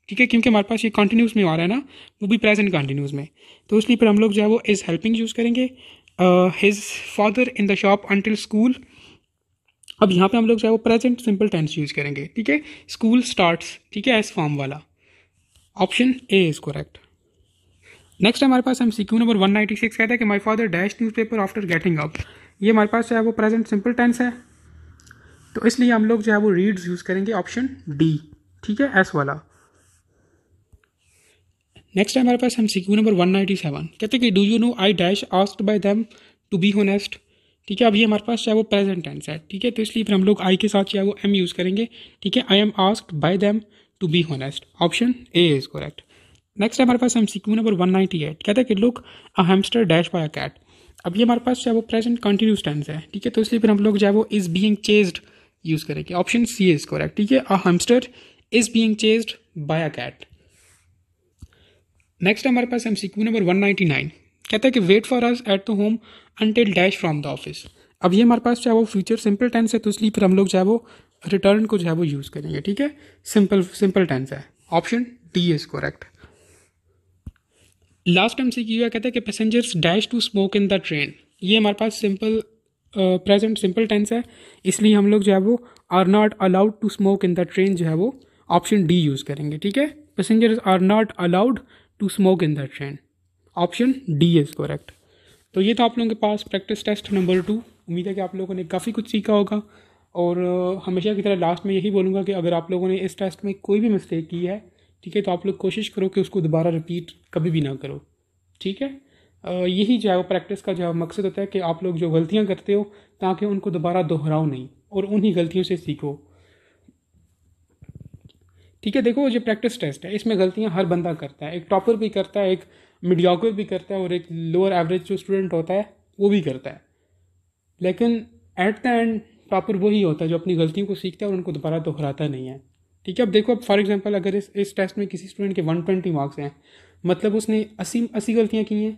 ठीक है क्योंकि हमारे पास ये कंटिन्यूस में आ रहा है ना वो भी प्रेजेंट कंटिन्यूस में तो इसलिए फिर हम लोग जो है वो इज़ हेल्पिंग यूज़ करेंगे his father in the shop until school अब यहाँ पे हम लोग जो है वो प्रेजेंट सिंपल टेंस यूज़ करेंगे ठीक है स्कूल स्टार्ट्स ठीक है एस फॉर्म वाला option A is correct next हमारे पास M C Q number one ninety six कहता है कि my father dash newspaper after getting up ये हमारे पास जो है वो प्रेजेंट सिंपल टेंस है तो इसलिए हम लोग जो है वो रीड्स यूज़ करेंगे ऑप्शन डी ठीक है एस वाला नेक्स्ट हमारे पास M C Q number one ninety seven कहते हैं कि do you know I dash asked by them to be honest ठीक है अभी हमारे पास चाहे वो प्रेजेंट टेंस है ठीक है तो इसलिए फिर हम लोग आई के साथ चाहे वो एम यूज़ करेंगे ठीक है I am asked by them to be honest option A is correct next है हमारे पास M C Q number one ninety eight कहता है कि look a hamster dash by a cat अब ये हमारे पास जो है वो प्रेजेंट कंटिन्यूस टेंस है ठीक है तो इसलिए फिर हम लोग जो है वो इज बीइंग चेज्ड यूज़ करेंगे ऑप्शन सी इज करेक्ट ठीक है a hamster is being chased by a cat next हमारे पास M C Q number one ninety nine कहता है कि wait for us at the home until dash from the office अब ये हमारे पास जो है वो फ्यूचर सिंपल टेंस है तो इसलिए फिर हम लोग जो है वो रिटर्न को जो है वो यूज़ करेंगे ठीक है सिंपल सिंपल टेंस है option D is correct last time से हुआ कहता है कि passengers dash to smoke in the train ये हमारे पास सिंपल प्रेजेंट सिंपल टेंस है इसलिए हम लोग जो है वो are not allowed to smoke in the train जो है वो ऑप्शन डी यूज़ करेंगे ठीक है passengers are not allowed to smoke in the train option D is correct तो ये था आप लोगों के पास प्रैक्टिस टेस्ट नंबर टू उम्मीद है कि आप लोगों ने काफ़ी कुछ सीखा होगा और हमेशा की तरह लास्ट में यही बोलूँगा कि अगर आप लोगों ने इस टेस्ट में कोई भी मिस्टेक की है ठीक है तो आप लोग कोशिश करो कि उसको दोबारा रिपीट कभी भी ना करो ठीक है यही जो है वो प्रैक्टिस का जो है मकसद होता है कि आप लोग जो गलतियाँ करते हो ताकि उनको दोबारा दोहराओ नहीं और उन्हीं गलतियों से सीखो ठीक है देखो जो प्रैक्टिस टेस्ट है इसमें गलतियाँ हर बंदा करता है एक टॉपर भी करता है एक मीडियाकर भी करता है और एक लोअर एवरेज जो स्टूडेंट होता है वो भी करता है लेकिन एट द एंड टॉपर वही होता है जो अपनी गलतियों को सीखता है और उनको दोबारा दोहराता नहीं है ठीक है अब देखो अब फॉर एग्जांपल अगर इस इस टेस्ट में किसी स्टूडेंट के वन ट्वेंटी मार्क्स हैं मतलब उसने अस्सी अस्सी गलतियाँ की हैं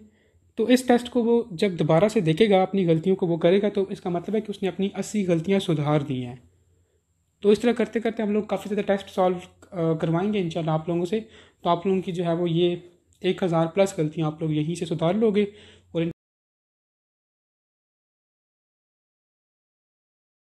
तो इस टेस्ट को वो जब दोबारा से देखेगा अपनी गलतियों को वो करेगा तो इसका मतलब है कि उसने अपनी अस्सी गलतियाँ सुधार दी हैं तो इस तरह करते करते हम लोग काफ़ी ज़्यादा टेस्ट सॉल्व करवाएंगे इन आप लोगों से तो आप लोगों की जो है वो ये एक हज़ार प्लस गलतियाँ आप लोग यहीं से सुधार लोगे